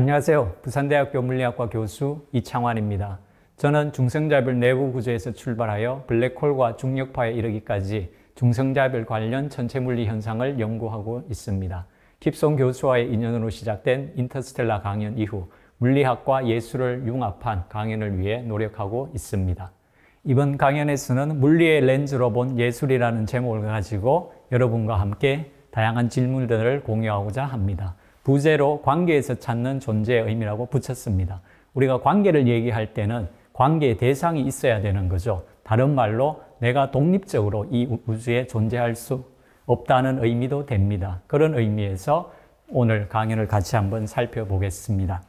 안녕하세요. 부산대학교 물리학과 교수 이창환입니다. 저는 중성자별 내부 구조에서 출발하여 블랙홀과 중력파에 이르기까지 중성자별 관련 전체 물리 현상을 연구하고 있습니다. 킵송 교수와의 인연으로 시작된 인터스텔라 강연 이후 물리학과 예술을 융합한 강연을 위해 노력하고 있습니다. 이번 강연에서는 물리의 렌즈로 본 예술이라는 제목을 가지고 여러분과 함께 다양한 질문들을 공유하고자 합니다. 부재로 관계에서 찾는 존재의 의미라고 붙였습니다. 우리가 관계를 얘기할 때는 관계의 대상이 있어야 되는 거죠. 다른 말로 내가 독립적으로 이 우주에 존재할 수 없다는 의미도 됩니다. 그런 의미에서 오늘 강연을 같이 한번 살펴보겠습니다.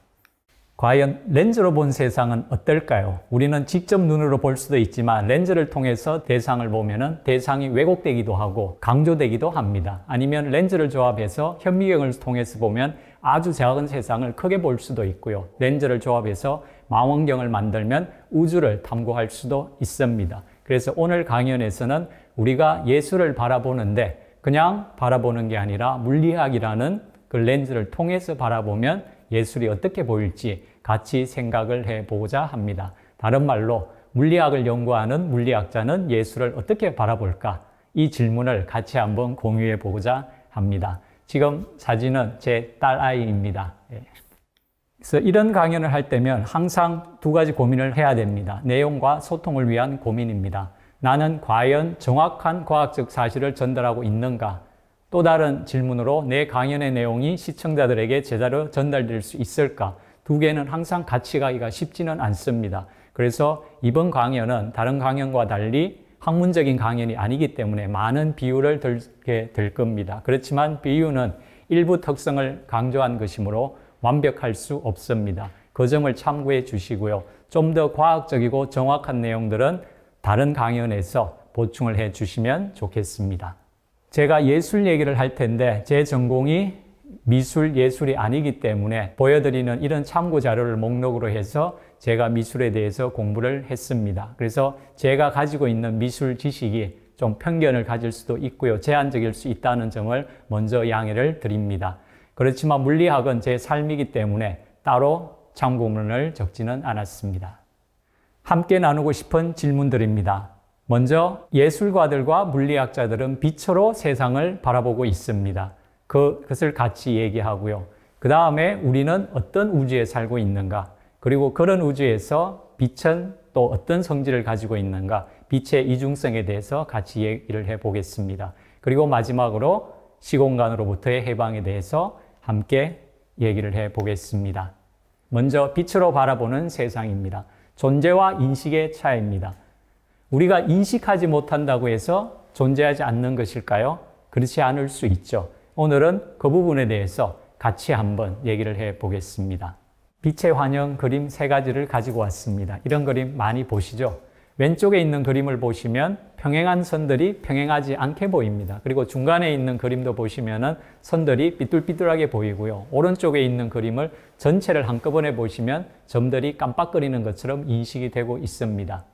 과연 렌즈로 본 세상은 어떨까요? 우리는 직접 눈으로 볼 수도 있지만 렌즈를 통해서 대상을 보면 대상이 왜곡되기도 하고 강조되기도 합니다. 아니면 렌즈를 조합해서 현미경을 통해서 보면 아주 작은 세상을 크게 볼 수도 있고요. 렌즈를 조합해서 망원경을 만들면 우주를 탐구할 수도 있습니다. 그래서 오늘 강연에서는 우리가 예술을 바라보는데 그냥 바라보는 게 아니라 물리학이라는 그 렌즈를 통해서 바라보면 예술이 어떻게 보일지 같이 생각을 해보자 합니다. 다른 말로 물리학을 연구하는 물리학자는 예수를 어떻게 바라볼까? 이 질문을 같이 한번 공유해 보고자 합니다. 지금 사진은 제딸 아이입니다. 예. 그래서 이런 강연을 할 때면 항상 두 가지 고민을 해야 됩니다. 내용과 소통을 위한 고민입니다. 나는 과연 정확한 과학적 사실을 전달하고 있는가? 또 다른 질문으로 내 강연의 내용이 시청자들에게 제대로 전달될 수 있을까? 두 개는 항상 같이 가기가 쉽지는 않습니다. 그래서 이번 강연은 다른 강연과 달리 학문적인 강연이 아니기 때문에 많은 비유를 들게 될 겁니다. 그렇지만 비유는 일부 특성을 강조한 것이므로 완벽할 수 없습니다. 그 점을 참고해 주시고요. 좀 더 과학적이고 정확한 내용들은 다른 강연에서 보충을 해 주시면 좋겠습니다. 제가 예술 얘기를 할 텐데 제 전공이 미술 예술이 아니기 때문에 보여드리는 이런 참고 자료를 목록으로 해서 제가 미술에 대해서 공부를 했습니다. 그래서 제가 가지고 있는 미술 지식이 좀 편견을 가질 수도 있고요. 제한적일 수 있다는 점을 먼저 양해를 드립니다. 그렇지만 물리학은 제 삶이기 때문에 따로 참고문을 적지는 않았습니다. 함께 나누고 싶은 질문들입니다. 먼저 예술가들과 물리학자들은 빛으로 세상을 바라보고 있습니다. 그, 그것을 같이 얘기하고요. 그 다음에 우리는 어떤 우주에 살고 있는가, 그리고 그런 우주에서 빛은 또 어떤 성질을 가지고 있는가, 빛의 이중성에 대해서 같이 얘기를 해 보겠습니다. 그리고 마지막으로 시공간으로부터의 해방에 대해서 함께 얘기를 해 보겠습니다. 먼저 빛으로 바라보는 세상입니다. 존재와 인식의 차이입니다. 우리가 인식하지 못한다고 해서 존재하지 않는 것일까요? 그렇지 않을 수 있죠. 오늘은 그 부분에 대해서 같이 한번 얘기를 해 보겠습니다. 빛의 환영 그림 세 가지를 가지고 왔습니다. 이런 그림 많이 보시죠? 왼쪽에 있는 그림을 보시면 평행한 선들이 평행하지 않게 보입니다. 그리고 중간에 있는 그림도 보시면 선들이 삐뚤삐뚤하게 보이고요. 오른쪽에 있는 그림을 전체를 한꺼번에 보시면 점들이 깜빡거리는 것처럼 인식이 되고 있습니다.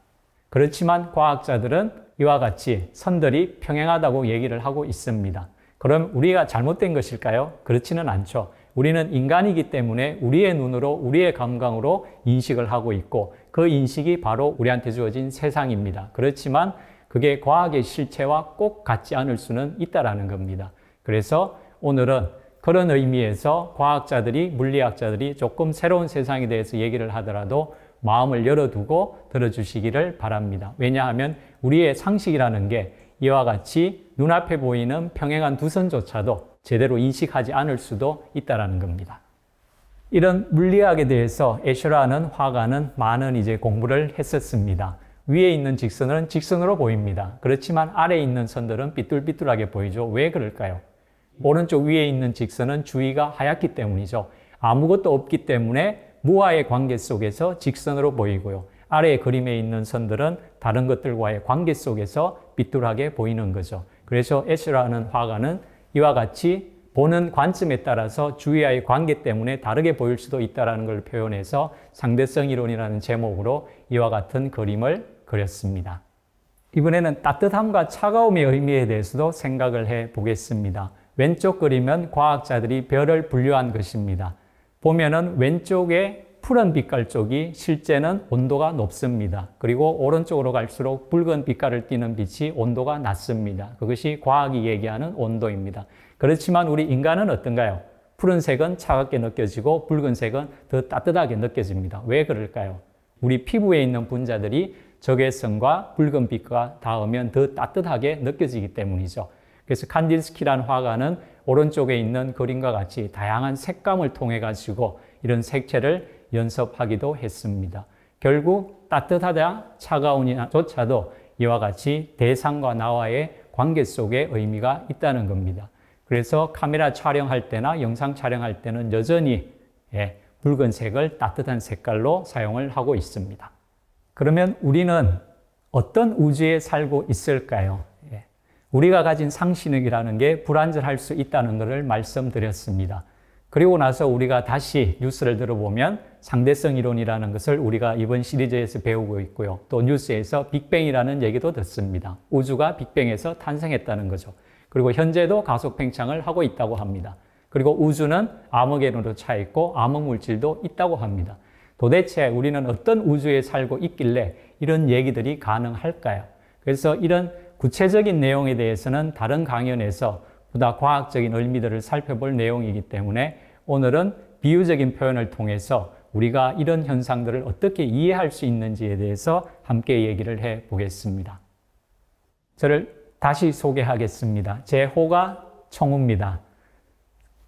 그렇지만 과학자들은 이와 같이 선들이 평행하다고 얘기를 하고 있습니다. 그럼 우리가 잘못된 것일까요? 그렇지는 않죠. 우리는 인간이기 때문에 우리의 눈으로 우리의 감각으로 인식을 하고 있고 그 인식이 바로 우리한테 주어진 세상입니다. 그렇지만 그게 과학의 실체와 꼭 같지 않을 수는 있다라는 겁니다. 그래서 오늘은 그런 의미에서 과학자들이 물리학자들이 조금 새로운 세상에 대해서 얘기를 하더라도 마음을 열어두고 들어주시기를 바랍니다. 왜냐하면 우리의 상식이라는 게 이와 같이 눈앞에 보이는 평행한 두 선조차도 제대로 인식하지 않을 수도 있다는 라 겁니다. 이런 물리학에 대해서 에셔라는 화가는 많은 이제 공부를 했었습니다. 위에 있는 직선은 직선으로 보입니다. 그렇지만 아래에 있는 선들은 삐뚤삐뚤하게 보이죠. 왜 그럴까요? 오른쪽 위에 있는 직선은 주위가 하얗기 때문이죠. 아무것도 없기 때문에 무화의 관계 속에서 직선으로 보이고요. 아래의 그림에 있는 선들은 다른 것들과의 관계 속에서 비뚤하게 보이는 거죠. 그래서 에스라는 화가는 이와 같이 보는 관점에 따라서 주의와의 관계 때문에 다르게 보일 수도 있다는 걸 표현해서 상대성 이론이라는 제목으로 이와 같은 그림을 그렸습니다. 이번에는 따뜻함과 차가움의 의미에 대해서도 생각을 해 보겠습니다. 왼쪽 그림은 과학자들이 별을 분류한 것입니다. 보면은 왼쪽에 푸른 빛깔 쪽이 실제는 온도가 높습니다. 그리고 오른쪽으로 갈수록 붉은 빛깔을 띠는 빛이 온도가 낮습니다. 그것이 과학이 얘기하는 온도입니다. 그렇지만 우리 인간은 어떤가요? 푸른색은 차갑게 느껴지고 붉은색은 더 따뜻하게 느껴집니다. 왜 그럴까요? 우리 피부에 있는 분자들이 적외선과 붉은 빛과 닿으면 더 따뜻하게 느껴지기 때문이죠. 그래서 칸딘스키란 화가는 오른쪽에 있는 그림과 같이 다양한 색감을 통해 가지고 이런 색채를 연습하기도 했습니다. 결국 따뜻하다 차가우니조차도 이와 같이 대상과 나와의 관계 속에 의미가 있다는 겁니다. 그래서 카메라 촬영할 때나 영상 촬영할 때는 여전히 예, 붉은 색을 따뜻한 색깔로 사용을 하고 있습니다. 그러면 우리는 어떤 우주에 살고 있을까요? 예, 우리가 가진 상신력이라는 게 불완전할 수 있다는 것을 말씀드렸습니다. 그리고 나서 우리가 다시 뉴스를 들어보면 상대성 이론이라는 것을 우리가 이번 시리즈에서 배우고 있고요. 또 뉴스에서 빅뱅이라는 얘기도 듣습니다. 우주가 빅뱅에서 탄생했다는 거죠. 그리고 현재도 가속 팽창을 하고 있다고 합니다. 그리고 우주는 암흑에로 차 있고 암흑 물질도 있다고 합니다. 도대체 우리는 어떤 우주에 살고 있길래 이런 얘기들이 가능할까요? 그래서 이런 구체적인 내용에 대해서는 다른 강연에서 보다 과학적인 의미들을 살펴볼 내용이기 때문에 오늘은 비유적인 표현을 통해서 우리가 이런 현상들을 어떻게 이해할 수 있는지에 대해서 함께 얘기를 해 보겠습니다. 저를 다시 소개하겠습니다. 제 호가 청우입니다.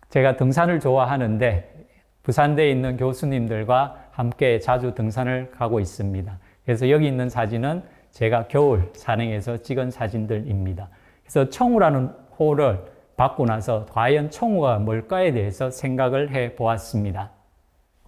제가 등산을 좋아하는데 부산대에 있는 교수님들과 함께 자주 등산을 가고 있습니다. 그래서 여기 있는 사진은 제가 겨울 산행에서 찍은 사진들입니다. 그래서 청우라는 호를 받고 나서 과연 청우가 뭘까에 대해서 생각을 해 보았습니다.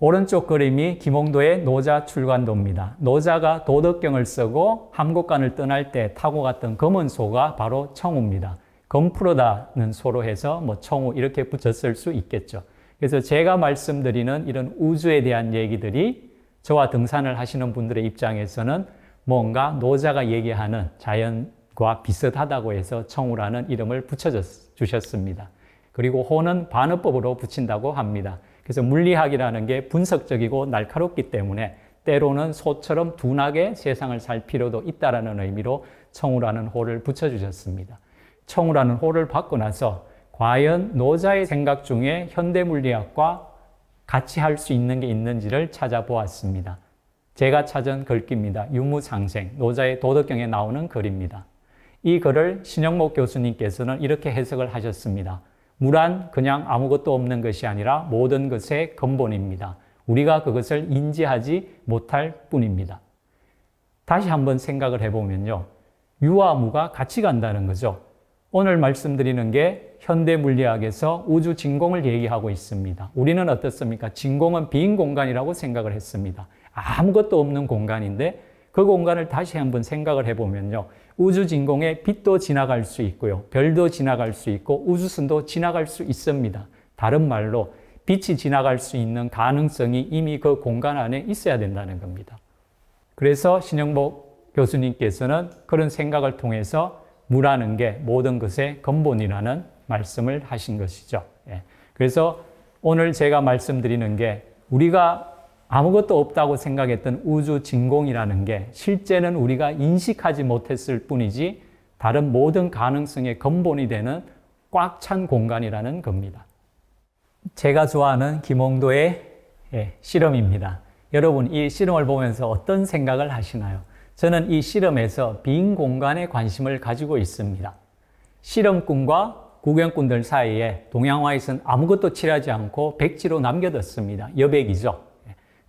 오른쪽 그림이 김홍도의 노자 출간도입니다. 노자가 도덕경을 쓰고 함곡관을 떠날 때 타고 갔던 검은 소가 바로 청우입니다. 검푸르다는 소로 해서 뭐 청우 이렇게 붙였을 수 있겠죠. 그래서 제가 말씀드리는 이런 우주에 대한 얘기들이 저와 등산을 하시는 분들의 입장에서는 뭔가 노자가 얘기하는 자연과 비슷하다고 해서 청우라는 이름을 붙여주셨습니다. 그리고 호는 반어법으로 붙인다고 합니다. 그래서 물리학이라는 게 분석적이고 날카롭기 때문에 때로는 소처럼 둔하게 세상을 살 필요도 있다라는 의미로 청우라는 호를 붙여주셨습니다. 청우라는 호를 받고 나서 과연 노자의 생각 중에 현대 물리학과 같이 할 수 있는 게 있는지를 찾아보았습니다. 제가 찾은 글입니다. 유무상생, 노자의 도덕경에 나오는 글입니다. 이 글을 신영목 교수님께서는 이렇게 해석을 하셨습니다. 물한 그냥 아무것도 없는 것이 아니라 모든 것의 근본입니다. 우리가 그것을 인지하지 못할 뿐입니다. 다시 한번 생각을 해보면요. 유와 무가 같이 간다는 거죠. 오늘 말씀드리는 게 현대 물리학에서 우주 진공을 얘기하고 있습니다. 우리는 어떻습니까? 진공은 빈 공간이라고 생각을 했습니다. 아무것도 없는 공간인데 그 공간을 다시 한번 생각을 해보면요. 우주 진공에 빛도 지나갈 수 있고요. 별도 지나갈 수 있고 우주선도 지나갈 수 있습니다. 다른 말로 빛이 지나갈 수 있는 가능성이 이미 그 공간 안에 있어야 된다는 겁니다. 그래서 신영복 교수님께서는 그런 생각을 통해서 무라는 게 모든 것의 근본이라는 말씀을 하신 것이죠. 예. 그래서 오늘 제가 말씀드리는 게 우리가 아무것도 없다고 생각했던 우주 진공이라는 게 실제는 우리가 인식하지 못했을 뿐이지 다른 모든 가능성의 근본이 되는 꽉 찬 공간이라는 겁니다. 제가 좋아하는 김홍도의 예, 실험입니다. 여러분, 이 실험을 보면서 어떤 생각을 하시나요? 저는 이 실험에서 빈 공간에 관심을 가지고 있습니다. 실험꾼과 구경꾼들 사이에 동양화에서는 아무것도 칠하지 않고 백지로 남겨뒀습니다. 여백이죠.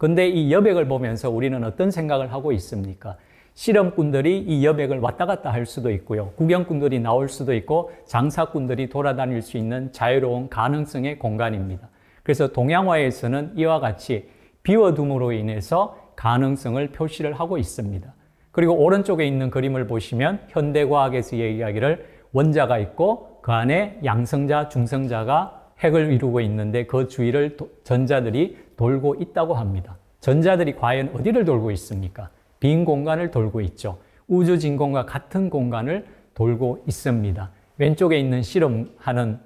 근데 이 여백을 보면서 우리는 어떤 생각을 하고 있습니까? 실험꾼들이 이 여백을 왔다 갔다 할 수도 있고요. 구경꾼들이 나올 수도 있고 장사꾼들이 돌아다닐 수 있는 자유로운 가능성의 공간입니다. 그래서 동양화에서는 이와 같이 비워둠으로 인해서 가능성을 표시를 하고 있습니다. 그리고 오른쪽에 있는 그림을 보시면 현대과학에서의 이야기를 원자가 있고 그 안에 양성자, 중성자가 핵을 이루고 있는데 그 주위를 전자들이 돌고 있다고 합니다. 전자들이 과연 어디를 돌고 있습니까? 빈 공간을 돌고 있죠. 우주 진공과 같은 공간을 돌고 있습니다. 왼쪽에 있는 실험하는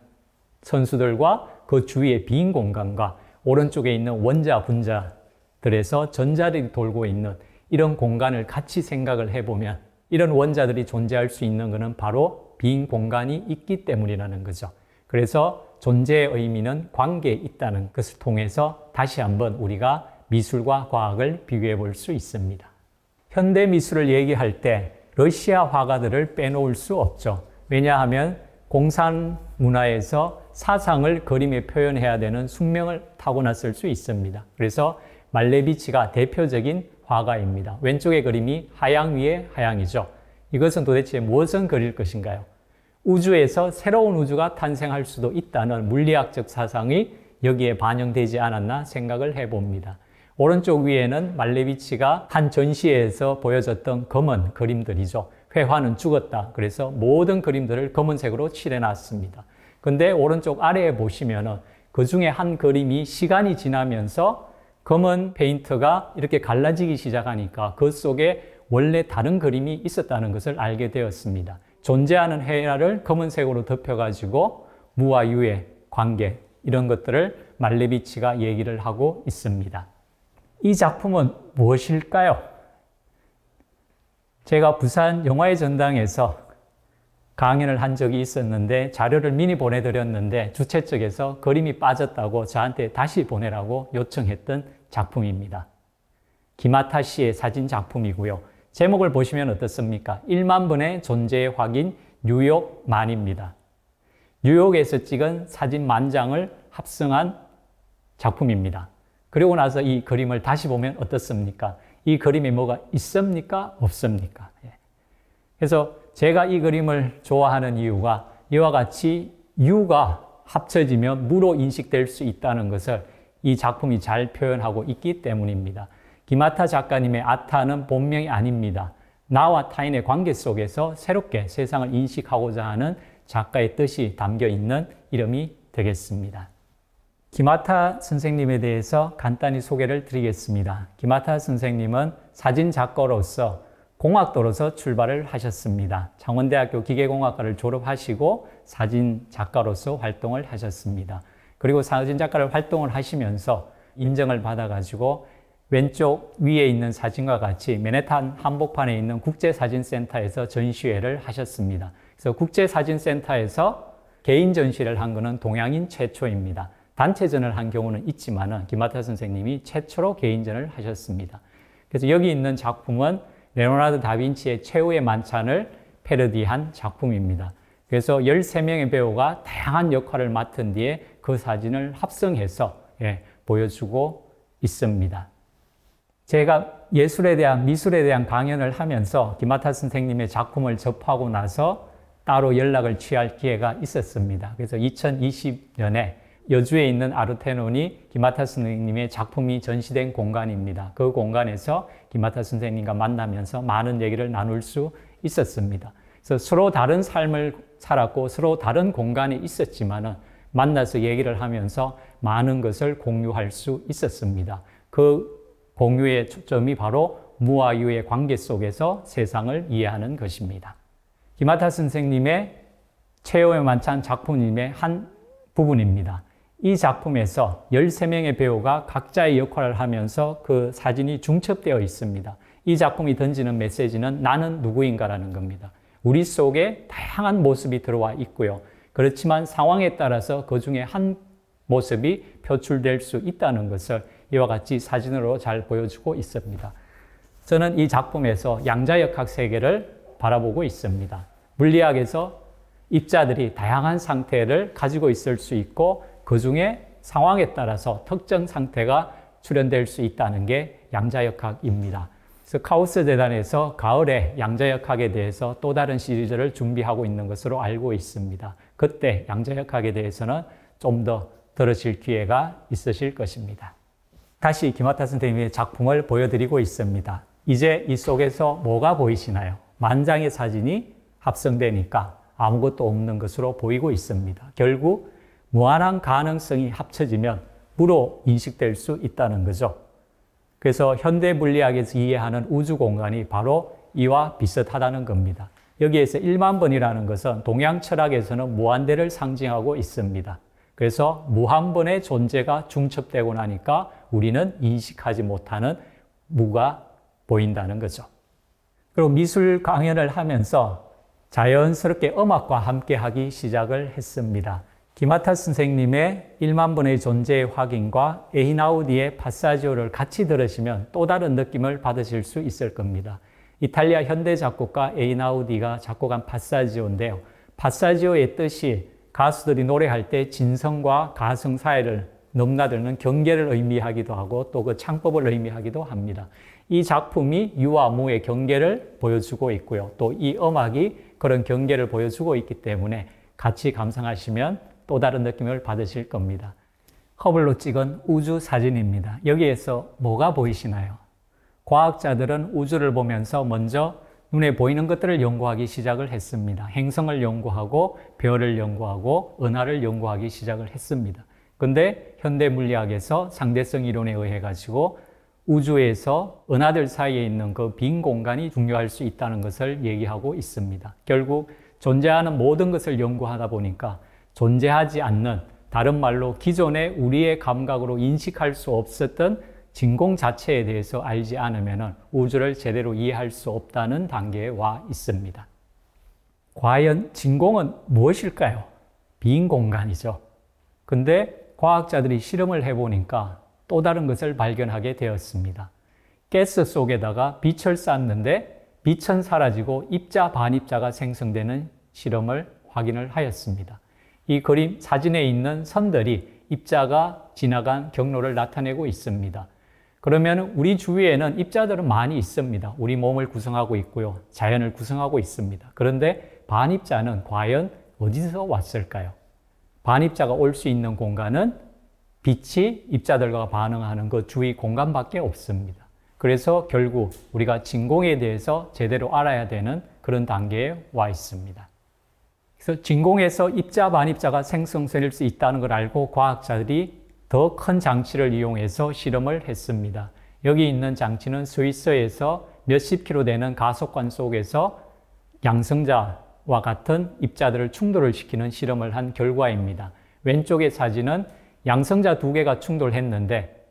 선수들과 그 주위의 빈 공간과 오른쪽에 있는 원자 분자들에서 전자들이 돌고 있는 이런 공간을 같이 생각을 해보면 이런 원자들이 존재할 수 있는 것은 바로 빈 공간이 있기 때문이라는 거죠. 그래서 존재의 의미는 관계에 있다는 것을 통해서 다시 한번 우리가 미술과 과학을 비교해 볼 수 있습니다. 현대 미술을 얘기할 때 러시아 화가들을 빼놓을 수 없죠. 왜냐하면 공산 문화에서 사상을 그림에 표현해야 되는 숙명을 타고났을 수 있습니다. 그래서 말레비치가 대표적인 화가입니다. 왼쪽의 그림이 하양 위에 하양이죠. 이것은 도대체 무엇을 그릴 것인가요? 우주에서 새로운 우주가 탄생할 수도 있다는 물리학적 사상이 여기에 반영되지 않았나 생각을 해봅니다. 오른쪽 위에는 말레비치가 한 전시회에서 보여줬던 검은 그림들이죠. 회화는 죽었다. 그래서 모든 그림들을 검은색으로 칠해놨습니다. 근데 오른쪽 아래에 보시면그 중에 한 그림이 시간이 지나면서 검은 페인트가 이렇게 갈라지기 시작하니까 그 속에 원래 다른 그림이 있었다는 것을 알게 되었습니다. 존재하는 헤라를 검은색으로 덮여가지고 무와 유의 관계 이런 것들을 말레비치가 얘기를 하고 있습니다. 이 작품은 무엇일까요? 제가 부산 영화의 전당에서 강연을 한 적이 있었는데 자료를 미리 보내드렸는데 주최 측에서 그림이 빠졌다고 저한테 다시 보내라고 요청했던 작품입니다. 기마타 씨의 사진 작품이고요. 제목을 보시면 어떻습니까? 1만 분의 존재 확인 뉴욕만입니다. 뉴욕에서 찍은 사진 만장을 합성한 작품입니다. 그리고 나서 이 그림을 다시 보면 어떻습니까? 이 그림에 뭐가 있습니까? 없습니까? 예. 그래서 제가 이 그림을 좋아하는 이유가 이와 같이 유가 합쳐지면 무로 인식될 수 있다는 것을 이 작품이 잘 표현하고 있기 때문입니다. 기마타 작가님의 아타는 본명이 아닙니다. 나와 타인의 관계 속에서 새롭게 세상을 인식하고자 하는 작가의 뜻이 담겨 있는 이름이 되겠습니다. 기마타 선생님에 대해서 간단히 소개를 드리겠습니다. 기마타 선생님은 사진 작가로서 공학도로서 출발을 하셨습니다. 창원대학교 기계공학과를 졸업하시고 사진 작가로서 활동을 하셨습니다. 그리고 사진 작가를 활동을 하시면서 인정을 받아가지고 왼쪽 위에 있는 사진과 같이 맨해튼 한복판에 있는 국제사진센터에서 전시회를 하셨습니다. 그래서 국제사진센터에서 개인 전시를 한 것은 동양인 최초입니다. 단체전을 한 경우는 있지만 김마타 선생님이 최초로 개인전을 하셨습니다. 그래서 여기 있는 작품은 레오나르도 다빈치의 최후의 만찬을 패러디한 작품입니다. 그래서 13명의 배우가 다양한 역할을 맡은 뒤에 그 사진을 합성해서 예, 보여주고 있습니다. 제가 예술에 대한, 미술에 대한 강연을 하면서 김하타 선생님의 작품을 접하고 나서 따로 연락을 취할 기회가 있었습니다. 그래서 2020년에 여주에 있는 아르테논이 김하타 선생님의 작품이 전시된 공간입니다. 그 공간에서 김하타 선생님과 만나면서 많은 얘기를 나눌 수 있었습니다. 그래서 서로 다른 삶을 살았고 서로 다른 공간에 있었지만은 만나서 얘기를 하면서 많은 것을 공유할 수 있었습니다. 그 공유의 초점이 바로 무와 유의 관계 속에서 세상을 이해하는 것입니다. 기마타 선생님의 최후의 만찬 작품님의 한 부분입니다. 이 작품에서 13명의 배우가 각자의 역할을 하면서 그 사진이 중첩되어 있습니다. 이 작품이 던지는 메시지는 나는 누구인가라는 겁니다. 우리 속에 다양한 모습이 들어와 있고요. 그렇지만 상황에 따라서 그 중에 한 모습이 표출될 수 있다는 것을 이와 같이 사진으로 잘 보여주고 있습니다. 저는 이 작품에서 양자역학 세계를 바라보고 있습니다. 물리학에서 입자들이 다양한 상태를 가지고 있을 수 있고 그 중에 상황에 따라서 특정 상태가 출현될 수 있다는 게 양자역학입니다. 그래서 카오스 재단에서 가을에 양자역학에 대해서 또 다른 시리즈를 준비하고 있는 것으로 알고 있습니다. 그때 양자역학에 대해서는 좀 더 들으실 기회가 있으실 것입니다. 다시 김하타 선생님의 작품을 보여드리고 있습니다. 이제 이 속에서 뭐가 보이시나요? 만장의 사진이 합성되니까 아무것도 없는 것으로 보이고 있습니다. 결국 무한한 가능성이 합쳐지면 무로 인식될 수 있다는 거죠. 그래서 현대 물리학에서 이해하는 우주 공간이 바로 이와 비슷하다는 겁니다. 여기에서 1만 번이라는 것은 동양 철학에서는 무한대를 상징하고 있습니다. 그래서 무한번의 존재가 중첩되고 나니까 우리는 인식하지 못하는 무가 보인다는 거죠. 그리고 미술 강연을 하면서 자연스럽게 음악과 함께 하기 시작을 했습니다. 기마타 선생님의 1만 번의 존재의 확인과 에히나우디의 파사지오를 같이 들으시면 또 다른 느낌을 받으실 수 있을 겁니다. 이탈리아 현대 작곡가 에히나우디가 작곡한 파사지오인데요. 파사지오의 뜻이 가수들이 노래할 때 진성과 가성 사이를 넘나드는 경계를 의미하기도 하고 또 그 창법을 의미하기도 합니다. 이 작품이 유와 무의 경계를 보여주고 있고요. 또 이 음악이 그런 경계를 보여주고 있기 때문에 같이 감상하시면 또 다른 느낌을 받으실 겁니다. 허블로 찍은 우주 사진입니다. 여기에서 뭐가 보이시나요? 과학자들은 우주를 보면서 먼저 눈에 보이는 것들을 연구하기 시작을 했습니다. 행성을 연구하고 별을 연구하고 은하를 연구하기 시작을 했습니다. 근데 현대 물리학에서 상대성 이론에 의해 가지고 우주에서 은하들 사이에 있는 그 빈 공간이 중요할 수 있다는 것을 얘기하고 있습니다. 결국 존재하는 모든 것을 연구하다 보니까 존재하지 않는 다른 말로 기존의 우리의 감각으로 인식할 수 없었던 진공 자체에 대해서 알지 않으면 우주를 제대로 이해할 수 없다는 단계에 와 있습니다. 과연 진공은 무엇일까요? 빈 공간이죠. 근데 과학자들이 실험을 해보니까 또 다른 것을 발견하게 되었습니다. 가스 속에다가 빛을 쐈는데 빛은 사라지고 입자 반입자가 생성되는 실험을 확인을 하였습니다. 이 그림 사진에 있는 선들이 입자가 지나간 경로를 나타내고 있습니다. 그러면 우리 주위에는 입자들은 많이 있습니다. 우리 몸을 구성하고 있고요. 자연을 구성하고 있습니다. 그런데 반입자는 과연 어디서 왔을까요? 반입자가 올 수 있는 공간은 빛이 입자들과 반응하는 그 주위 공간밖에 없습니다. 그래서 결국 우리가 진공에 대해서 제대로 알아야 되는 그런 단계에 와 있습니다. 그래서 진공에서 입자 반입자가 생성될 수 있다는 걸 알고 과학자들이 더큰 장치를 이용해서 실험을 했습니다. 여기 있는 장치는 스위스에서 몇십 킬로 되는 가속관 속에서 양성자와 같은 입자들을 충돌을 시키는 실험을 한 결과입니다. 왼쪽의 사진은 양성자 두 개가 충돌했는데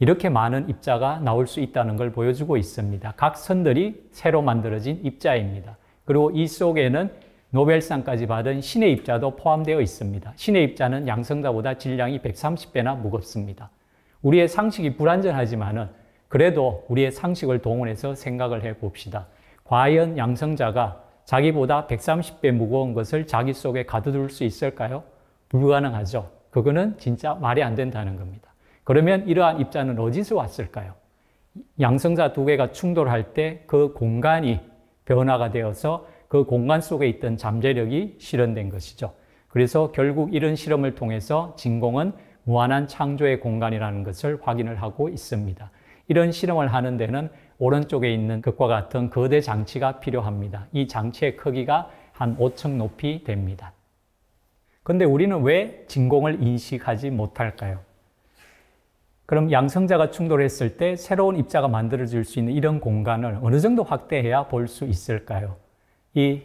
이렇게 많은 입자가 나올 수 있다는 걸 보여주고 있습니다. 각 선들이 새로 만들어진 입자입니다. 그리고 이 속에는 노벨상까지 받은 신의 입자도 포함되어 있습니다. 신의 입자는 양성자보다 질량이 130배나 무겁습니다. 우리의 상식이 불완전하지만은 그래도 우리의 상식을 동원해서 생각을 해 봅시다. 과연 양성자가 자기보다 130배 무거운 것을 자기 속에 가둬둘 수 있을까요? 불가능하죠. 그거는 진짜 말이 안 된다는 겁니다. 그러면 이러한 입자는 어디서 왔을까요? 양성자 두 개가 충돌할 때 그 공간이 변화가 되어서 그 공간 속에 있던 잠재력이 실현된 것이죠. 그래서 결국 이런 실험을 통해서 진공은 무한한 창조의 공간이라는 것을 확인을 하고 있습니다. 이런 실험을 하는 데는 오른쪽에 있는 것과 같은 거대 장치가 필요합니다. 이 장치의 크기가 한 5층 높이 됩니다. 근데 우리는 왜 진공을 인식하지 못할까요? 그럼 양성자가 충돌했을 때 새로운 입자가 만들어질 수 있는 이런 공간을 어느 정도 확대해야 볼 수 있을까요? 이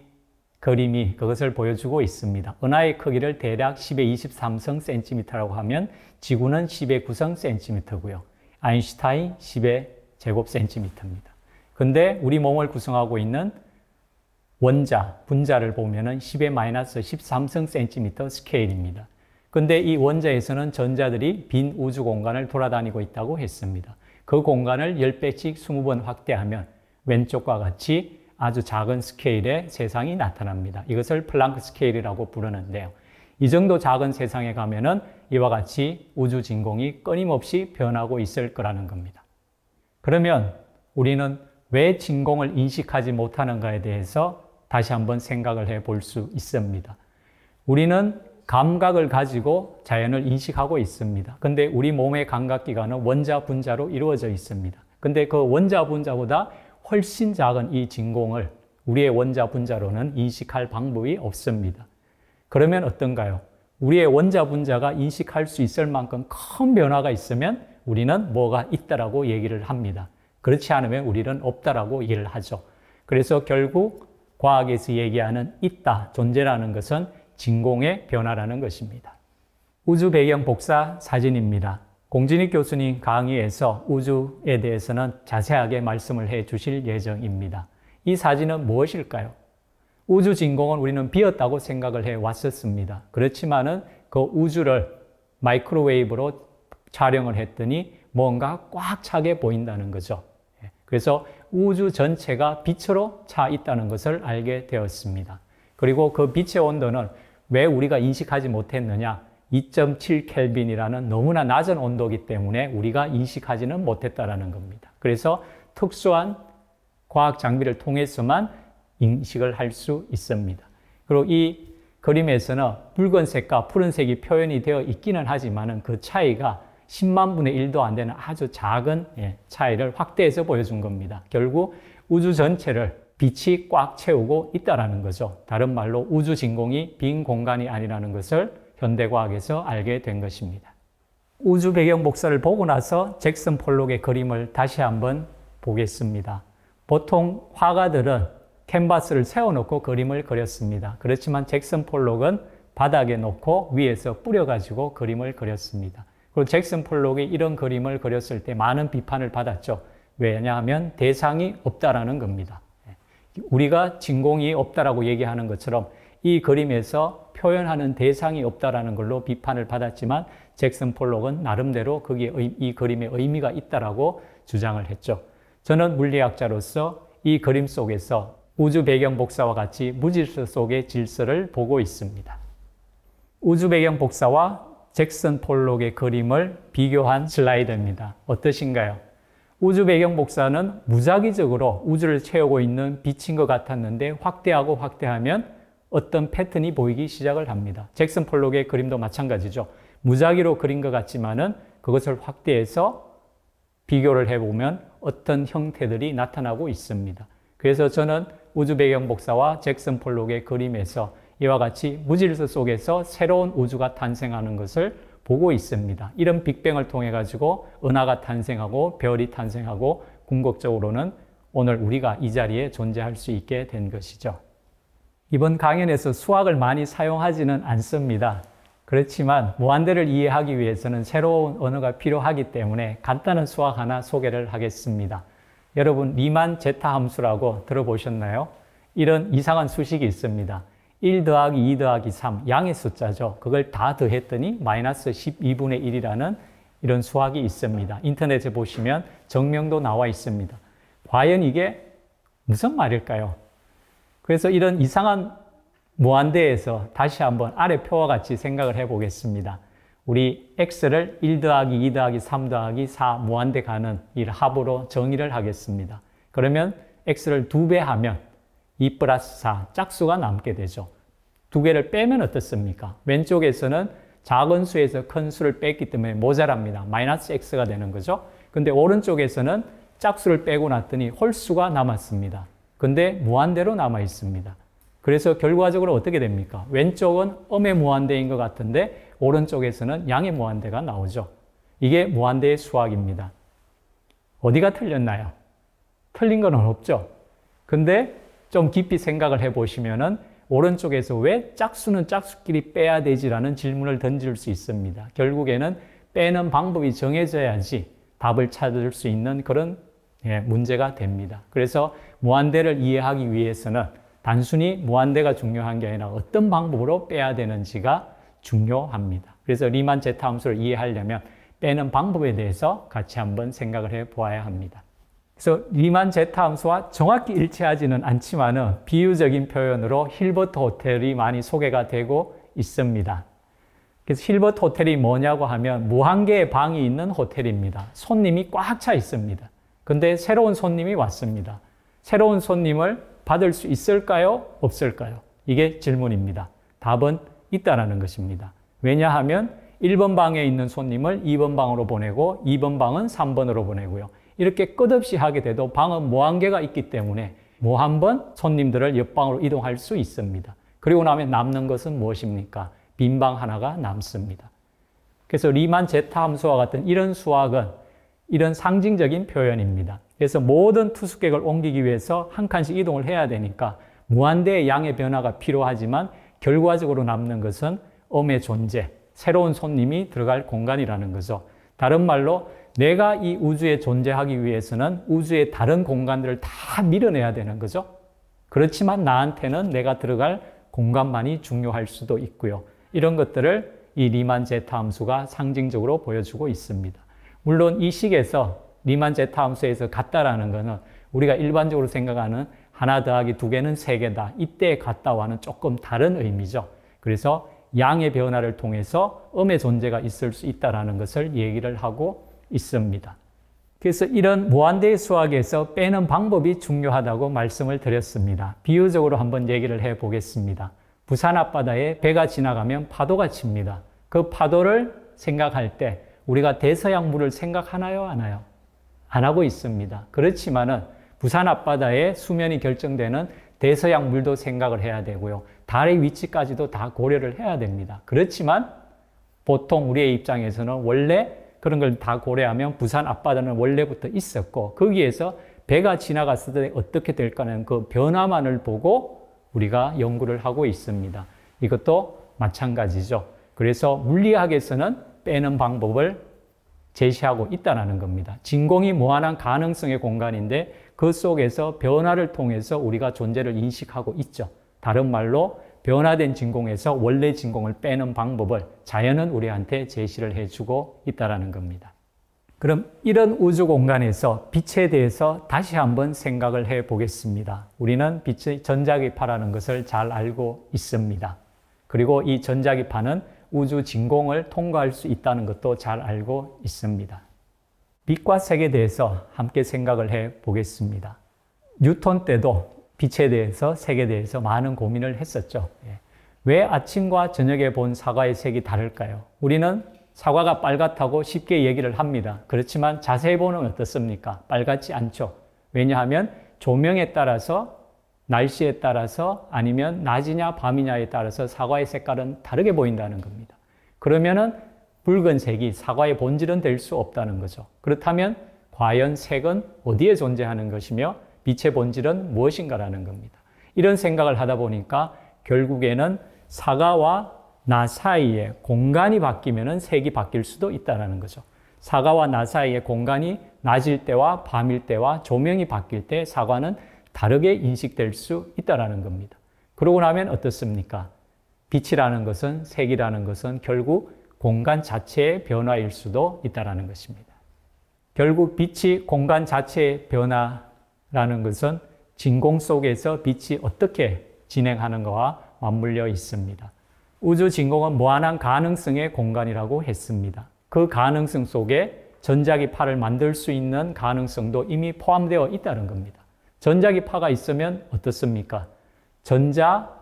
그림이 그것을 보여주고 있습니다. 은하의 크기를 대략 10의 23성 cm라고 하면 지구는 10의 9성 cm고요. 아인슈타인 10의 제곱 cm입니다. 근데 우리 몸을 구성하고 있는 원자, 분자를 보면 10의 마이너스 13성 cm 스케일입니다. 근데 이 원자에서는 전자들이 빈 우주 공간을 돌아다니고 있다고 했습니다. 그 공간을 10배씩 20번 확대하면 왼쪽과 같이 아주 작은 스케일의 세상이 나타납니다. 이것을 플랑크 스케일이라고 부르는데요. 이 정도 작은 세상에 가면은 이와 같이 우주 진공이 끊임없이 변하고 있을 거라는 겁니다. 그러면 우리는 왜 진공을 인식하지 못하는가에 대해서 다시 한번 생각을 해 볼 수 있습니다. 우리는 감각을 가지고 자연을 인식하고 있습니다. 근데 우리 몸의 감각 기관은 원자 분자로 이루어져 있습니다. 근데 그 원자 분자보다 훨씬 작은 이 진공을 우리의 원자 분자로는 인식할 방법이 없습니다. 그러면 어떤가요? 우리의 원자 분자가 인식할 수 있을 만큼 큰 변화가 있으면 우리는 뭐가 있다라고 얘기를 합니다. 그렇지 않으면 우리는 없다라고 얘기를 하죠. 그래서 결국 과학에서 얘기하는 있다, 존재라는 것은 진공의 변화라는 것입니다. 우주 배경 복사 사진입니다. 공진익 교수님 강의에서 우주에 대해서는 자세하게 말씀을 해 주실 예정입니다. 이 사진은 무엇일까요? 우주 진공은 우리는 비었다고 생각을 해 왔었습니다. 그렇지만은 그 우주를 마이크로웨이브로 촬영을 했더니 뭔가 꽉 차게 보인다는 거죠. 예, 그래서 우주 전체가 빛으로 차 있다는 것을 알게 되었습니다. 그리고 그 빛의 온도는 왜 우리가 인식하지 못했느냐? 2.7 켈빈이라는 너무나 낮은 온도기 때문에 우리가 인식하지는 못했다라는 겁니다. 그래서 특수한 과학 장비를 통해서만 인식을 할 수 있습니다. 그리고 이 그림에서는 붉은색과 푸른색이 표현이 되어 있기는 하지만 그 차이가 10만 분의 1도 안 되는 아주 작은 예, 차이를 확대해서 보여준 겁니다. 결국 우주 전체를 빛이 꽉 채우고 있다라는 거죠. 다른 말로 우주 진공이 빈 공간이 아니라는 것을 현대과학에서 알게 된 것입니다. 우주 배경 복사를 보고 나서 잭슨 폴록의 그림을 다시 한번 보겠습니다. 보통 화가들은 캔버스를 세워놓고 그림을 그렸습니다. 그렇지만 잭슨 폴록은 바닥에 놓고 위에서 뿌려가지고 그림을 그렸습니다. 그리고 잭슨 폴록이 이런 그림을 그렸을 때 많은 비판을 받았죠. 왜냐하면 대상이 없다라는 겁니다. 우리가 진공이 없다라고 얘기하는 것처럼 이 그림에서 표현하는 대상이 없다라는 걸로 비판을 받았지만 잭슨 폴록은 나름대로 거기이 그림의 의미가 있다라고 주장을 했죠. 저는 물리학자로서 이 그림 속에서 우주 배경 복사와 같이 무질서 속의 질서를 보고 있습니다. 우주 배경 복사와 잭슨 폴록의 그림을 비교한 슬라이드입니다. 어떠신가요? 우주 배경 복사는 무작위적으로 우주를 채우고 있는 빛인 것 같았는데 확대하고 확대하면 어떤 패턴이 보이기 시작을 합니다. 잭슨 폴록의 그림도 마찬가지죠. 무작위로 그린 것 같지만은 그것을 확대해서 비교를 해보면 어떤 형태들이 나타나고 있습니다. 그래서 저는 우주 배경 복사와 잭슨 폴록의 그림에서 이와 같이 무질서 속에서 새로운 우주가 탄생하는 것을 보고 있습니다. 이런 빅뱅을 통해 가지고 은하가 탄생하고 별이 탄생하고 궁극적으로는 오늘 우리가 이 자리에 존재할 수 있게 된 것이죠. 이번 강연에서 수학을 많이 사용하지는 않습니다. 그렇지만 무한대를 이해하기 위해서는 새로운 언어가 필요하기 때문에 간단한 수학 하나 소개를 하겠습니다. 여러분 리만 제타 함수라고 들어보셨나요? 이런 이상한 수식이 있습니다. 1 더하기 2 더하기 3, 양의 숫자죠. 그걸 다 더했더니 마이너스 12분의 1이라는 이런 수학이 있습니다. 인터넷에 보시면 정명도 나와 있습니다. 과연 이게 무슨 말일까요? 그래서 이런 이상한 무한대에서 다시 한번 아래 표와 같이 생각을 해보겠습니다. 우리 x를 1 더하기 2 더하기 3 더하기 4 무한대 가는 이 합으로 정의를 하겠습니다. 그러면 x를 2배 하면 2 플러스 4 짝수가 남게 되죠. 두 개를 빼면 어떻습니까? 왼쪽에서는 작은 수에서 큰 수를 뺐기 때문에 모자랍니다. 마이너스 x가 되는 거죠. 근데 오른쪽에서는 짝수를 빼고 났더니 홀수가 남았습니다. 근데 무한대로 남아 있습니다. 그래서 결과적으로 어떻게 됩니까? 왼쪽은 음의 무한대인 것 같은데 오른쪽에서는 양의 무한대가 나오죠. 이게 무한대의 수학입니다. 어디가 틀렸나요? 틀린 건 없죠. 근데 좀 깊이 생각을 해보시면은 오른쪽에서 왜 짝수는 짝수끼리 빼야 되지라는 질문을 던질 수 있습니다. 결국에는 빼는 방법이 정해져야지 답을 찾을 수 있는 그런 예, 문제가 됩니다. 그래서 무한대를 이해하기 위해서는 단순히 무한대가 중요한 게 아니라 어떤 방법으로 빼야 되는지가 중요합니다. 그래서 리만 제타 함수를 이해하려면 빼는 방법에 대해서 같이 한번 생각을 해 보아야 합니다. 그래서 리만 제타 함수와 정확히 일치하지는 않지만 비유적인 표현으로 힐버트 호텔이 많이 소개가 되고 있습니다. 그래서 힐버트 호텔이 뭐냐고 하면 무한개의 방이 있는 호텔입니다. 손님이 꽉 차 있습니다. 근데 새로운 손님이 왔습니다. 새로운 손님을 받을 수 있을까요? 없을까요? 이게 질문입니다. 답은 있다라는 것입니다. 왜냐하면 1번 방에 있는 손님을 2번 방으로 보내고 2번 방은 3번으로 보내고요. 이렇게 끝없이 하게 돼도 방은 무한계가 있기 때문에 모한번 손님들을 옆방으로 이동할 수 있습니다. 그리고 나면 남는 것은 무엇입니까? 빈 방 하나가 남습니다. 그래서 리만 제타 함수와 같은 이런 수학은 이런 상징적인 표현입니다. 그래서 모든 투숙객을 옮기기 위해서 한 칸씩 이동을 해야 되니까 무한대의 양의 변화가 필요하지만 결과적으로 남는 것은 엄의 존재, 새로운 손님이 들어갈 공간이라는 거죠. 다른 말로 내가 이 우주에 존재하기 위해서는 우주의 다른 공간들을 다 밀어내야 되는 거죠. 그렇지만 나한테는 내가 들어갈 공간만이 중요할 수도 있고요. 이런 것들을 이 리만 제타 함수가 상징적으로 보여주고 있습니다. 물론 이 식에서 리만 제타 함수에서 같다라는 것은 우리가 일반적으로 생각하는 하나 더하기 두 개는 세 개다. 이때 같다와는 조금 다른 의미죠. 그래서 양의 변화를 통해서 음의 존재가 있을 수 있다라는 것을 얘기를 하고 있습니다. 그래서 이런 무한대의 수학에서 빼는 방법이 중요하다고 말씀을 드렸습니다. 비유적으로 한번 얘기를 해 보겠습니다. 부산 앞바다에 배가 지나가면 파도가 칩니다. 그 파도를 생각할 때 우리가 대서양물을 생각하나요? 안 하요? 안 하고 있습니다. 그렇지만은 부산 앞바다의 수면이 결정되는 대서양물도 생각을 해야 되고요. 달의 위치까지도 다 고려를 해야 됩니다. 그렇지만 보통 우리의 입장에서는 원래 그런 걸 다 고려하면 부산 앞바다는 원래부터 있었고 거기에서 배가 지나갔을 때 어떻게 될까는 그 변화만을 보고 우리가 연구를 하고 있습니다. 이것도 마찬가지죠. 그래서 물리학에서는 빼는 방법을 제시하고 있다는 겁니다. 진공이 무한한 가능성의 공간인데 그 속에서 변화를 통해서 우리가 존재를 인식하고 있죠. 다른 말로 변화된 진공에서 원래 진공을 빼는 방법을 자연은 우리한테 제시를 해주고 있다는 겁니다. 그럼 이런 우주 공간에서 빛에 대해서 다시 한번 생각을 해 보겠습니다. 우리는 빛의 전자기파라는 것을 잘 알고 있습니다. 그리고 이 전자기파는 우주 진공을 통과할 수 있다는 것도 잘 알고 있습니다. 빛과 색에 대해서 함께 생각을 해 보겠습니다. 뉴턴 때도 빛에 대해서 색에 대해서 많은 고민을 했었죠. 예. 왜 아침과 저녁에 본 사과의 색이 다를까요? 우리는 사과가 빨갛다고 쉽게 얘기를 합니다. 그렇지만 자세히 보면 어떻습니까? 빨갛지 않죠. 왜냐하면 조명에 따라서 날씨에 따라서 아니면 낮이냐 밤이냐에 따라서 사과의 색깔은 다르게 보인다는 겁니다. 그러면은 붉은 색이 사과의 본질은 될 수 없다는 거죠. 그렇다면 과연 색은 어디에 존재하는 것이며 빛의 본질은 무엇인가라는 겁니다. 이런 생각을 하다 보니까 결국에는 사과와 나 사이에 공간이 바뀌면은 색이 바뀔 수도 있다는 거죠. 사과와 나사이에 공간이 낮일 때와 밤일 때와 조명이 바뀔 때 사과는 다르게 인식될 수 있다라는 겁니다. 그러고 나면 어떻습니까? 빛이라는 것은 색이라는 것은 결국 공간 자체의 변화일 수도 있다라는 것입니다. 결국 빛이 공간 자체의 변화라는 것은 진공 속에서 빛이 어떻게 진행하는 것과 맞물려 있습니다. 우주 진공은 무한한 가능성의 공간이라고 했습니다. 그 가능성 속에 전자기파를 만들 수 있는 가능성도 이미 포함되어 있다는 겁니다. 전자기파가 있으면 어떻습니까? 전자,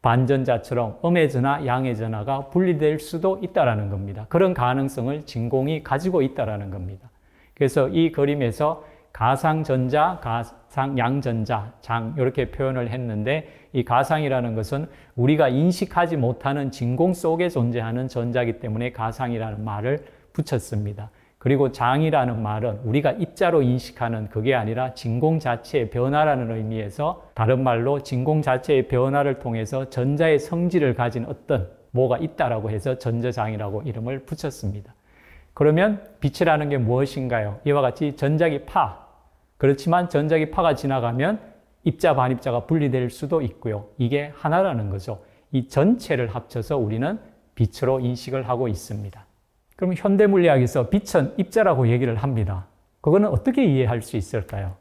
반전자처럼 음의 전화, 양의 전화가 분리될 수도 있다라는 겁니다. 그런 가능성을 진공이 가지고 있다라는 겁니다. 그래서 이 그림에서 가상전자, 가상양전자, 장 이렇게 표현을 했는데 이 가상이라는 것은 우리가 인식하지 못하는 진공 속에 존재하는 전자기 때문에 가상이라는 말을 붙였습니다. 그리고 장이라는 말은 우리가 입자로 인식하는 그게 아니라 진공 자체의 변화라는 의미에서 다른 말로 진공 자체의 변화를 통해서 전자의 성질을 가진 어떤 뭐가 있다라고 해서 전자장이라고 이름을 붙였습니다. 그러면 빛이라는 게 무엇인가요? 이와 같이 전자기 파. 그렇지만 전자기 파가 지나가면 입자 반입자가 분리될 수도 있고요. 이게 하나라는 거죠. 이 전체를 합쳐서 우리는 빛으로 인식을 하고 있습니다. 그럼 현대 물리학에서 빛은 입자라고 얘기를 합니다. 그거는 어떻게 이해할 수 있을까요?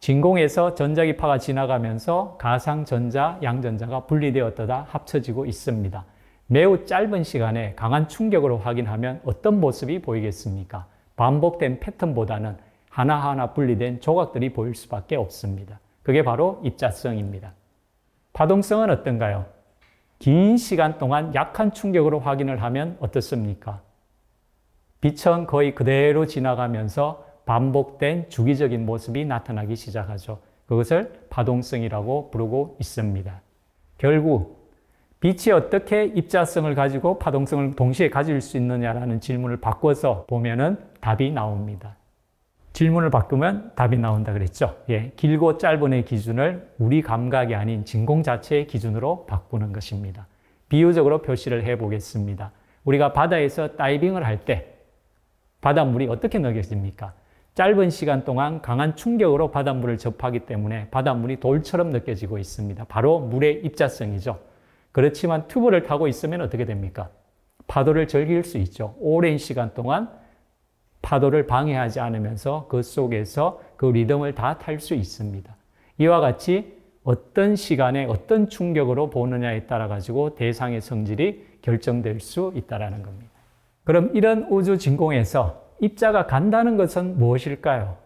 진공에서 전자기파가 지나가면서 가상 전자, 양전자가 분리되었다가 합쳐지고 있습니다. 매우 짧은 시간에 강한 충격으로 확인하면 어떤 모습이 보이겠습니까? 반복된 패턴보다는 하나하나 분리된 조각들이 보일 수밖에 없습니다. 그게 바로 입자성입니다. 파동성은 어떤가요? 긴 시간 동안 약한 충격으로 확인을 하면 어떻습니까? 빛은 거의 그대로 지나가면서 반복된 주기적인 모습이 나타나기 시작하죠. 그것을 파동성이라고 부르고 있습니다. 결국 빛이 어떻게 입자성을 가지고 파동성을 동시에 가질 수 있느냐라는 질문을 바꿔서 보면은 답이 나옵니다. 질문을 바꾸면 답이 나온다 그랬죠. 예, 길고 짧은의 기준을 우리 감각이 아닌 진공 자체의 기준으로 바꾸는 것입니다. 비유적으로 표시를 해 보겠습니다. 우리가 바다에서 다이빙을 할때 바닷물이 어떻게 느껴집니까? 짧은 시간 동안 강한 충격으로 바닷물을 접하기 때문에 바닷물이 돌처럼 느껴지고 있습니다. 바로 물의 입자성이죠. 그렇지만 튜브를 타고 있으면 어떻게 됩니까? 파도를 즐길 수 있죠. 오랜 시간 동안 파도를 방해하지 않으면서 그 속에서 그 리듬을 다 탈 수 있습니다. 이와 같이 어떤 시간에 어떤 충격으로 보느냐에 따라 가지고 대상의 성질이 결정될 수 있다라는 겁니다. 그럼 이런 우주 진공에서 입자가 간다는 것은 무엇일까요?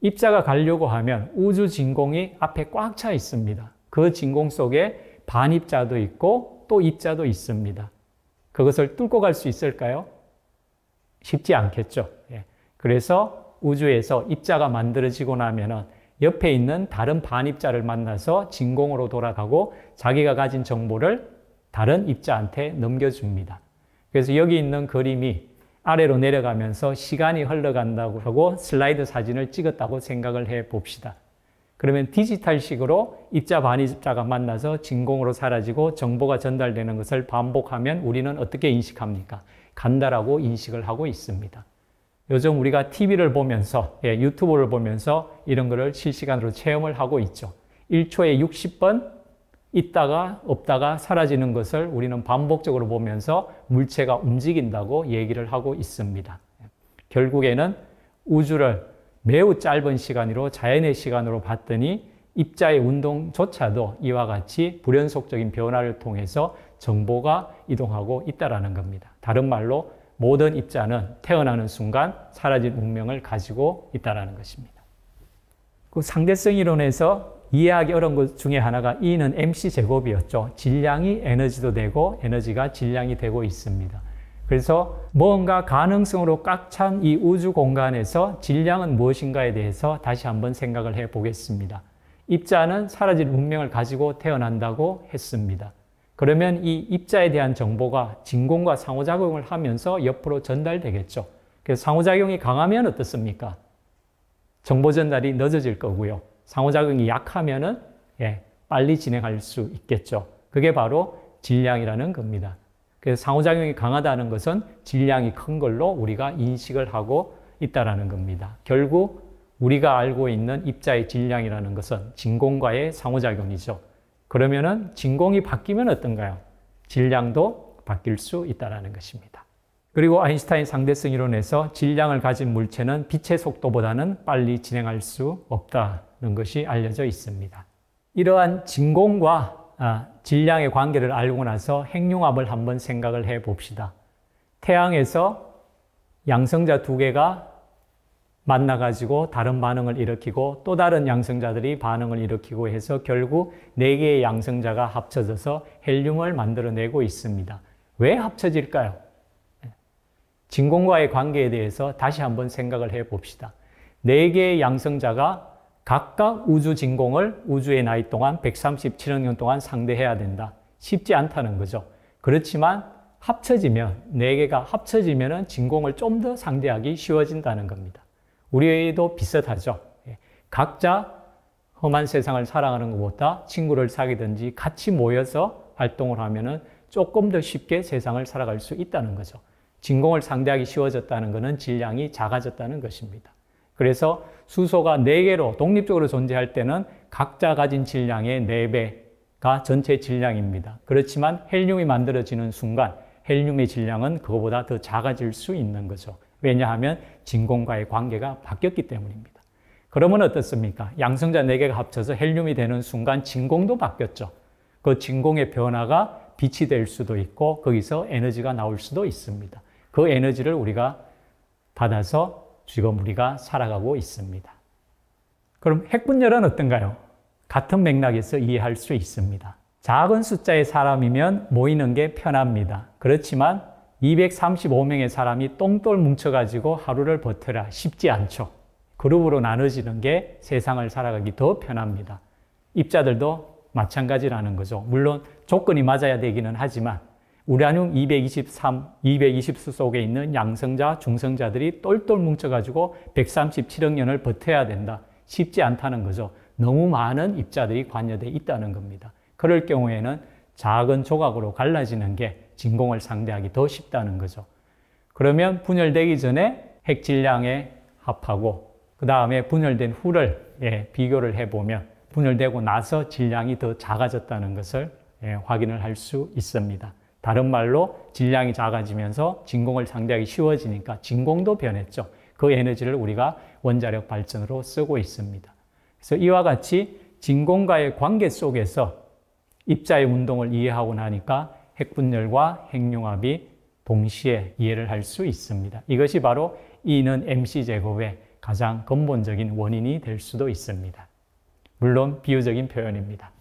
입자가 가려고 하면 우주 진공이 앞에 꽉 차 있습니다. 그 진공 속에 반입자도 있고 또 입자도 있습니다. 그것을 뚫고 갈 수 있을까요? 쉽지 않겠죠. 예. 그래서 우주에서 입자가 만들어지고 나면은 옆에 있는 다른 반입자를 만나서 진공으로 돌아가고 자기가 가진 정보를 다른 입자한테 넘겨줍니다. 그래서 여기 있는 그림이 아래로 내려가면서 시간이 흘러간다고 하고 슬라이드 사진을 찍었다고 생각을 해 봅시다. 그러면 디지털식으로 입자 반입자가 만나서 진공으로 사라지고 정보가 전달되는 것을 반복하면 우리는 어떻게 인식합니까? 간다라고 인식을 하고 있습니다. 요즘 우리가 TV를 보면서 예, 유튜브를 보면서 이런 거를 실시간으로 체험을 하고 있죠. 1초에 60번 있다가 없다가 사라지는 것을 우리는 반복적으로 보면서 물체가 움직인다고 얘기를 하고 있습니다. 결국에는 우주를 매우 짧은 시간으로 자연의 시간으로 봤더니 입자의 운동조차도 이와 같이 불연속적인 변화를 통해서 정보가 이동하고 있다라는 겁니다. 다른 말로 모든 입자는 태어나는 순간 사라진 운명을 가지고 있다라는 것입니다. 그 상대성 이론에서 이해하기 어려운 것 중에 하나가 E는 MC 제곱이었죠. 질량이 에너지도 되고 에너지가 질량이 되고 있습니다. 그래서 뭔가 가능성으로 꽉 찬 이 우주 공간에서 질량은 무엇인가에 대해서 다시 한번 생각을 해 보겠습니다. 입자는 사라질 운명을 가지고 태어난다고 했습니다. 그러면 이 입자에 대한 정보가 진공과 상호작용을 하면서 옆으로 전달되겠죠. 그래서 상호작용이 강하면 어떻습니까? 정보 전달이 늦어질 거고요. 상호작용이 약하면은 예, 빨리 진행할 수 있겠죠. 그게 바로 질량이라는 겁니다. 그래서 상호작용이 강하다는 것은 질량이 큰 걸로 우리가 인식을 하고 있다라는 겁니다. 결국 우리가 알고 있는 입자의 질량이라는 것은 진공과의 상호작용이죠. 그러면은 진공이 바뀌면 어떤가요? 질량도 바뀔 수 있다라는 것입니다. 그리고 아인슈타인 상대성 이론에서 질량을 가진 물체는 빛의 속도보다는 빨리 진행할 수 없다. 있다 것이 알려져 있습니다. 이러한 진공과 아, 질량의 관계를 알고 나서 핵융합을 한번 생각을 해 봅시다. 태양에서 양성자 두 개가 만나가지고 다른 반응을 일으키고 또 다른 양성자들이 반응을 일으키고 해서 결국 네 개의 양성자가 합쳐져서 헬륨을 만들어내고 있습니다. 왜 합쳐질까요? 예. 진공과의 관계에 대해서 다시 한번 생각을 해 봅시다. 네 개의 양성자가 각각 우주 진공을 우주의 나이 동안 137억 년 동안 상대해야 된다. 쉽지 않다는 거죠. 그렇지만 합쳐지면, 네 개가 합쳐지면 진공을 좀 더 상대하기 쉬워진다는 겁니다. 우리도 비슷하죠. 예. 각자 험한 세상을 사랑하는 것보다 친구를 사귀든지 같이 모여서 활동을 하면은 조금 더 쉽게 세상을 살아갈 수 있다는 거죠. 진공을 상대하기 쉬워졌다는 것은 질량이 작아졌다는 것입니다. 그래서 수소가 4개로 독립적으로 존재할 때는 각자 가진 질량의 4배가 전체 질량입니다. 그렇지만 헬륨이 만들어지는 순간 헬륨의 질량은 그거보다 더 작아질 수 있는 거죠. 왜냐하면 진공과의 관계가 바뀌었기 때문입니다. 그러면 어떻습니까? 양성자 4개가 합쳐서 헬륨이 되는 순간 진공도 바뀌었죠. 그 진공의 변화가 빛이 될 수도 있고 거기서 에너지가 나올 수도 있습니다. 그 에너지를 우리가 받아서 지금 우리가 살아가고 있습니다. 그럼 핵분열은 어떤가요? 같은 맥락에서 이해할 수 있습니다. 작은 숫자의 사람이면 모이는 게 편합니다. 그렇지만 235명의 사람이 똥돌 뭉쳐가지고 하루를 버텨라 쉽지 않죠. 그룹으로 나눠지는 게 세상을 살아가기 더 편합니다. 입자들도 마찬가지라는 거죠. 물론 조건이 맞아야 되기는 하지만 우라늄 223, 220수 속에 있는 양성자, 중성자들이 똘똘 뭉쳐가지고 137억 년을 버텨야 된다. 쉽지 않다는 거죠. 너무 많은 입자들이 관여돼 있다는 겁니다. 그럴 경우에는 작은 조각으로 갈라지는 게 진공을 상대하기 더 쉽다는 거죠. 그러면 분열되기 전에 핵 질량에 합하고 그 다음에 분열된 후를 예, 비교를 해보면 분열되고 나서 질량이 더 작아졌다는 것을 예, 확인을 할 수 있습니다. 다른 말로 질량이 작아지면서 진공을 상대하기 쉬워지니까 진공도 변했죠. 그 에너지를 우리가 원자력 발전으로 쓰고 있습니다. 그래서 이와 같이 진공과의 관계 속에서 입자의 운동을 이해하고 나니까 핵분열과 핵융합이 동시에 이해를 할 수 있습니다. 이것이 바로 E는 MC 제곱의 가장 근본적인 원인이 될 수도 있습니다. 물론 비유적인 표현입니다.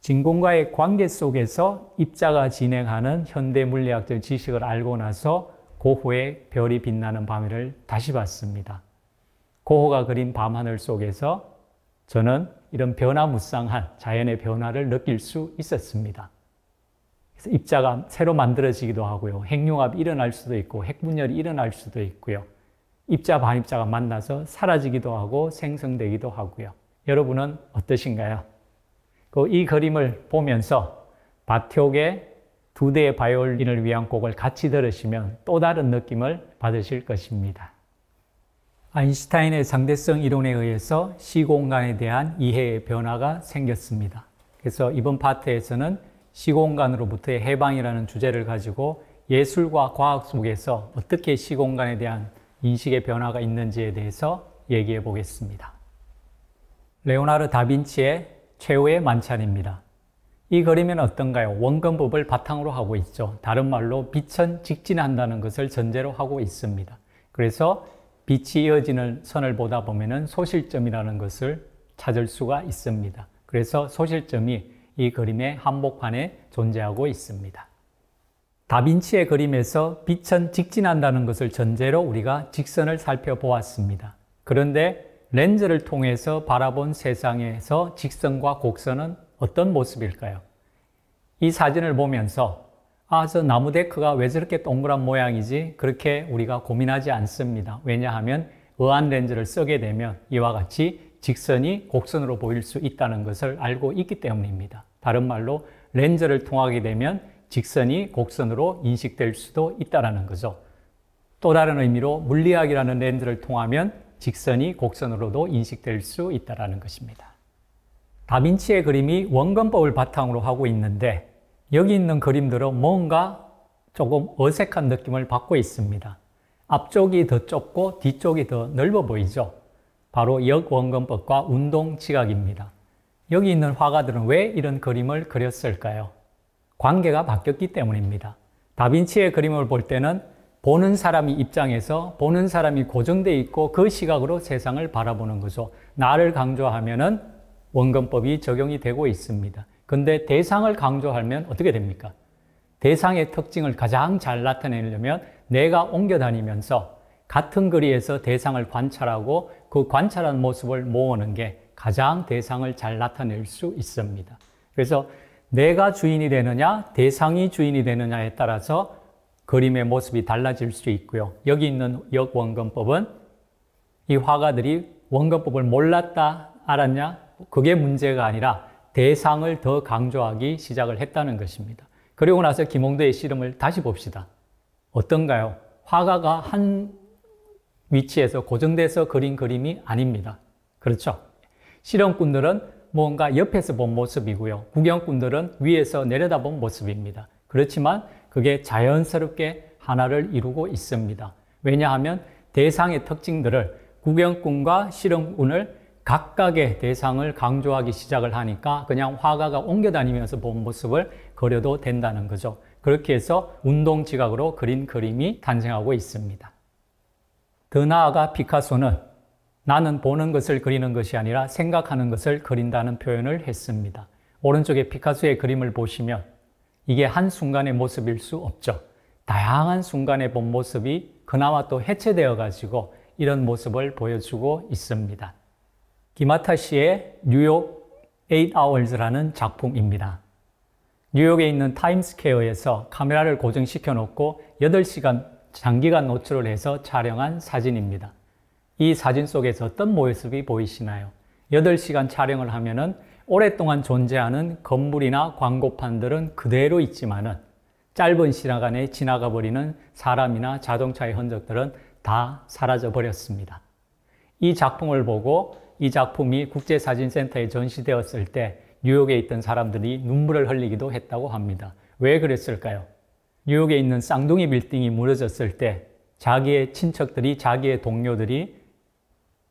진공과의 관계 속에서 입자가 진행하는 현대 물리학적 지식을 알고 나서 고호의 별이 빛나는 밤을 다시 봤습니다. 고호가 그린 밤하늘 속에서 저는 이런 변화무쌍한 자연의 변화를 느낄 수 있었습니다. 그래서 입자가 새로 만들어지기도 하고요. 핵융합이 일어날 수도 있고 핵분열이 일어날 수도 있고요. 입자 반입자가 만나서 사라지기도 하고 생성되기도 하고요. 여러분은 어떠신가요? 그이 그림을 보면서 바티옥의 두 대의 바이올린을 위한 곡을 같이 들으시면 또 다른 느낌을 받으실 것입니다. 아인슈타인의 상대성 이론에 의해서 시공간에 대한 이해의 변화가 생겼습니다. 그래서 이번 파트에서는 시공간으로부터의 해방이라는 주제를 가지고 예술과 과학 속에서 어떻게 시공간에 대한 인식의 변화가 있는지에 대해서 얘기해 보겠습니다. 레오나르 다빈치의 최후의 만찬입니다. 이 그림은 어떤가요? 원근법을 바탕으로 하고 있죠. 다른 말로 빛은 직진한다는 것을 전제로 하고 있습니다. 그래서 빛이 이어지는 선을 보다 보면 소실점이라는 것을 찾을 수가 있습니다. 그래서 소실점이 이 그림의 한복판에 존재하고 있습니다. 다빈치의 그림에서 빛은 직진한다는 것을 전제로 우리가 직선을 살펴보았습니다. 그런데 렌즈를 통해서 바라본 세상에서 직선과 곡선은 어떤 모습일까요? 이 사진을 보면서 아, 저 나무 데크가 왜 저렇게 동그란 모양이지? 그렇게 우리가 고민하지 않습니다. 왜냐하면 의안 렌즈를 쓰게 되면 이와 같이 직선이 곡선으로 보일 수 있다는 것을 알고 있기 때문입니다. 다른 말로 렌즈를 통하게 되면 직선이 곡선으로 인식될 수도 있다는 거죠. 또 다른 의미로 물리학이라는 렌즈를 통하면 직선이 곡선으로도 인식될 수 있다는 것입니다. 다빈치의 그림이 원근법을 바탕으로 하고 있는데 여기 있는 그림들은 뭔가 조금 어색한 느낌을 받고 있습니다. 앞쪽이 더 좁고 뒤쪽이 더 넓어 보이죠? 바로 역원근법과 운동지각입니다. 여기 있는 화가들은 왜 이런 그림을 그렸을까요? 관계가 바뀌었기 때문입니다. 다빈치의 그림을 볼 때는 보는 사람이 입장에서 보는 사람이 고정돼 있고 그 시각으로 세상을 바라보는 거죠. 나를 강조하면은 원근법이 적용이 되고 있습니다. 근데 대상을 강조하면 어떻게 됩니까? 대상의 특징을 가장 잘 나타내려면 내가 옮겨 다니면서 같은 거리에서 대상을 관찰하고 그 관찰한 모습을 모으는 게 가장 대상을 잘 나타낼 수 있습니다. 그래서 내가 주인이 되느냐, 대상이 주인이 되느냐에 따라서 그림의 모습이 달라질 수 있고요. 여기 있는 역원근법은 이 화가들이 원근법을 몰랐다, 알았냐? 그게 문제가 아니라 대상을 더 강조하기 시작을 했다는 것입니다. 그리고 나서 김홍도의 씨름을 다시 봅시다. 어떤가요? 화가가 한 위치에서 고정돼서 그린 그림이 아닙니다. 그렇죠? 실험꾼들은 뭔가 옆에서 본 모습이고요. 구경꾼들은 위에서 내려다본 모습입니다. 그렇지만 그게 자연스럽게 하나를 이루고 있습니다. 왜냐하면 대상의 특징들을 구경꾼과 실험꾼을 각각의 대상을 강조하기 시작을 하니까 그냥 화가가 옮겨다니면서 본 모습을 그려도 된다는 거죠. 그렇게 해서 운동 지각으로 그린 그림이 탄생하고 있습니다. 더 나아가 피카소는 나는 보는 것을 그리는 것이 아니라 생각하는 것을 그린다는 표현을 했습니다. 오른쪽에 피카소의 그림을 보시면 이게 한순간의 모습일 수 없죠. 다양한 순간의 본 모습이 그나마 또 해체되어 가지고 이런 모습을 보여주고 있습니다. 기마타 씨의 뉴욕 8 hours라는 작품입니다. 뉴욕에 있는 타임스퀘어에서 카메라를 고정시켜 놓고 8시간 장기간 노출을 해서 촬영한 사진입니다. 이 사진 속에서 어떤 모습이 보이시나요? 8시간 촬영을 하면은 오랫동안 존재하는 건물이나 광고판들은 그대로 있지만 짧은 시간에 지나가 버리는 사람이나 자동차의 흔적들은 다 사라져 버렸습니다. 이 작품을 보고 이 작품이 국제사진센터에 전시되었을 때 뉴욕에 있던 사람들이 눈물을 흘리기도 했다고 합니다. 왜 그랬을까요? 뉴욕에 있는 쌍둥이 빌딩이 무너졌을 때 자기의 친척들이 자기의 동료들이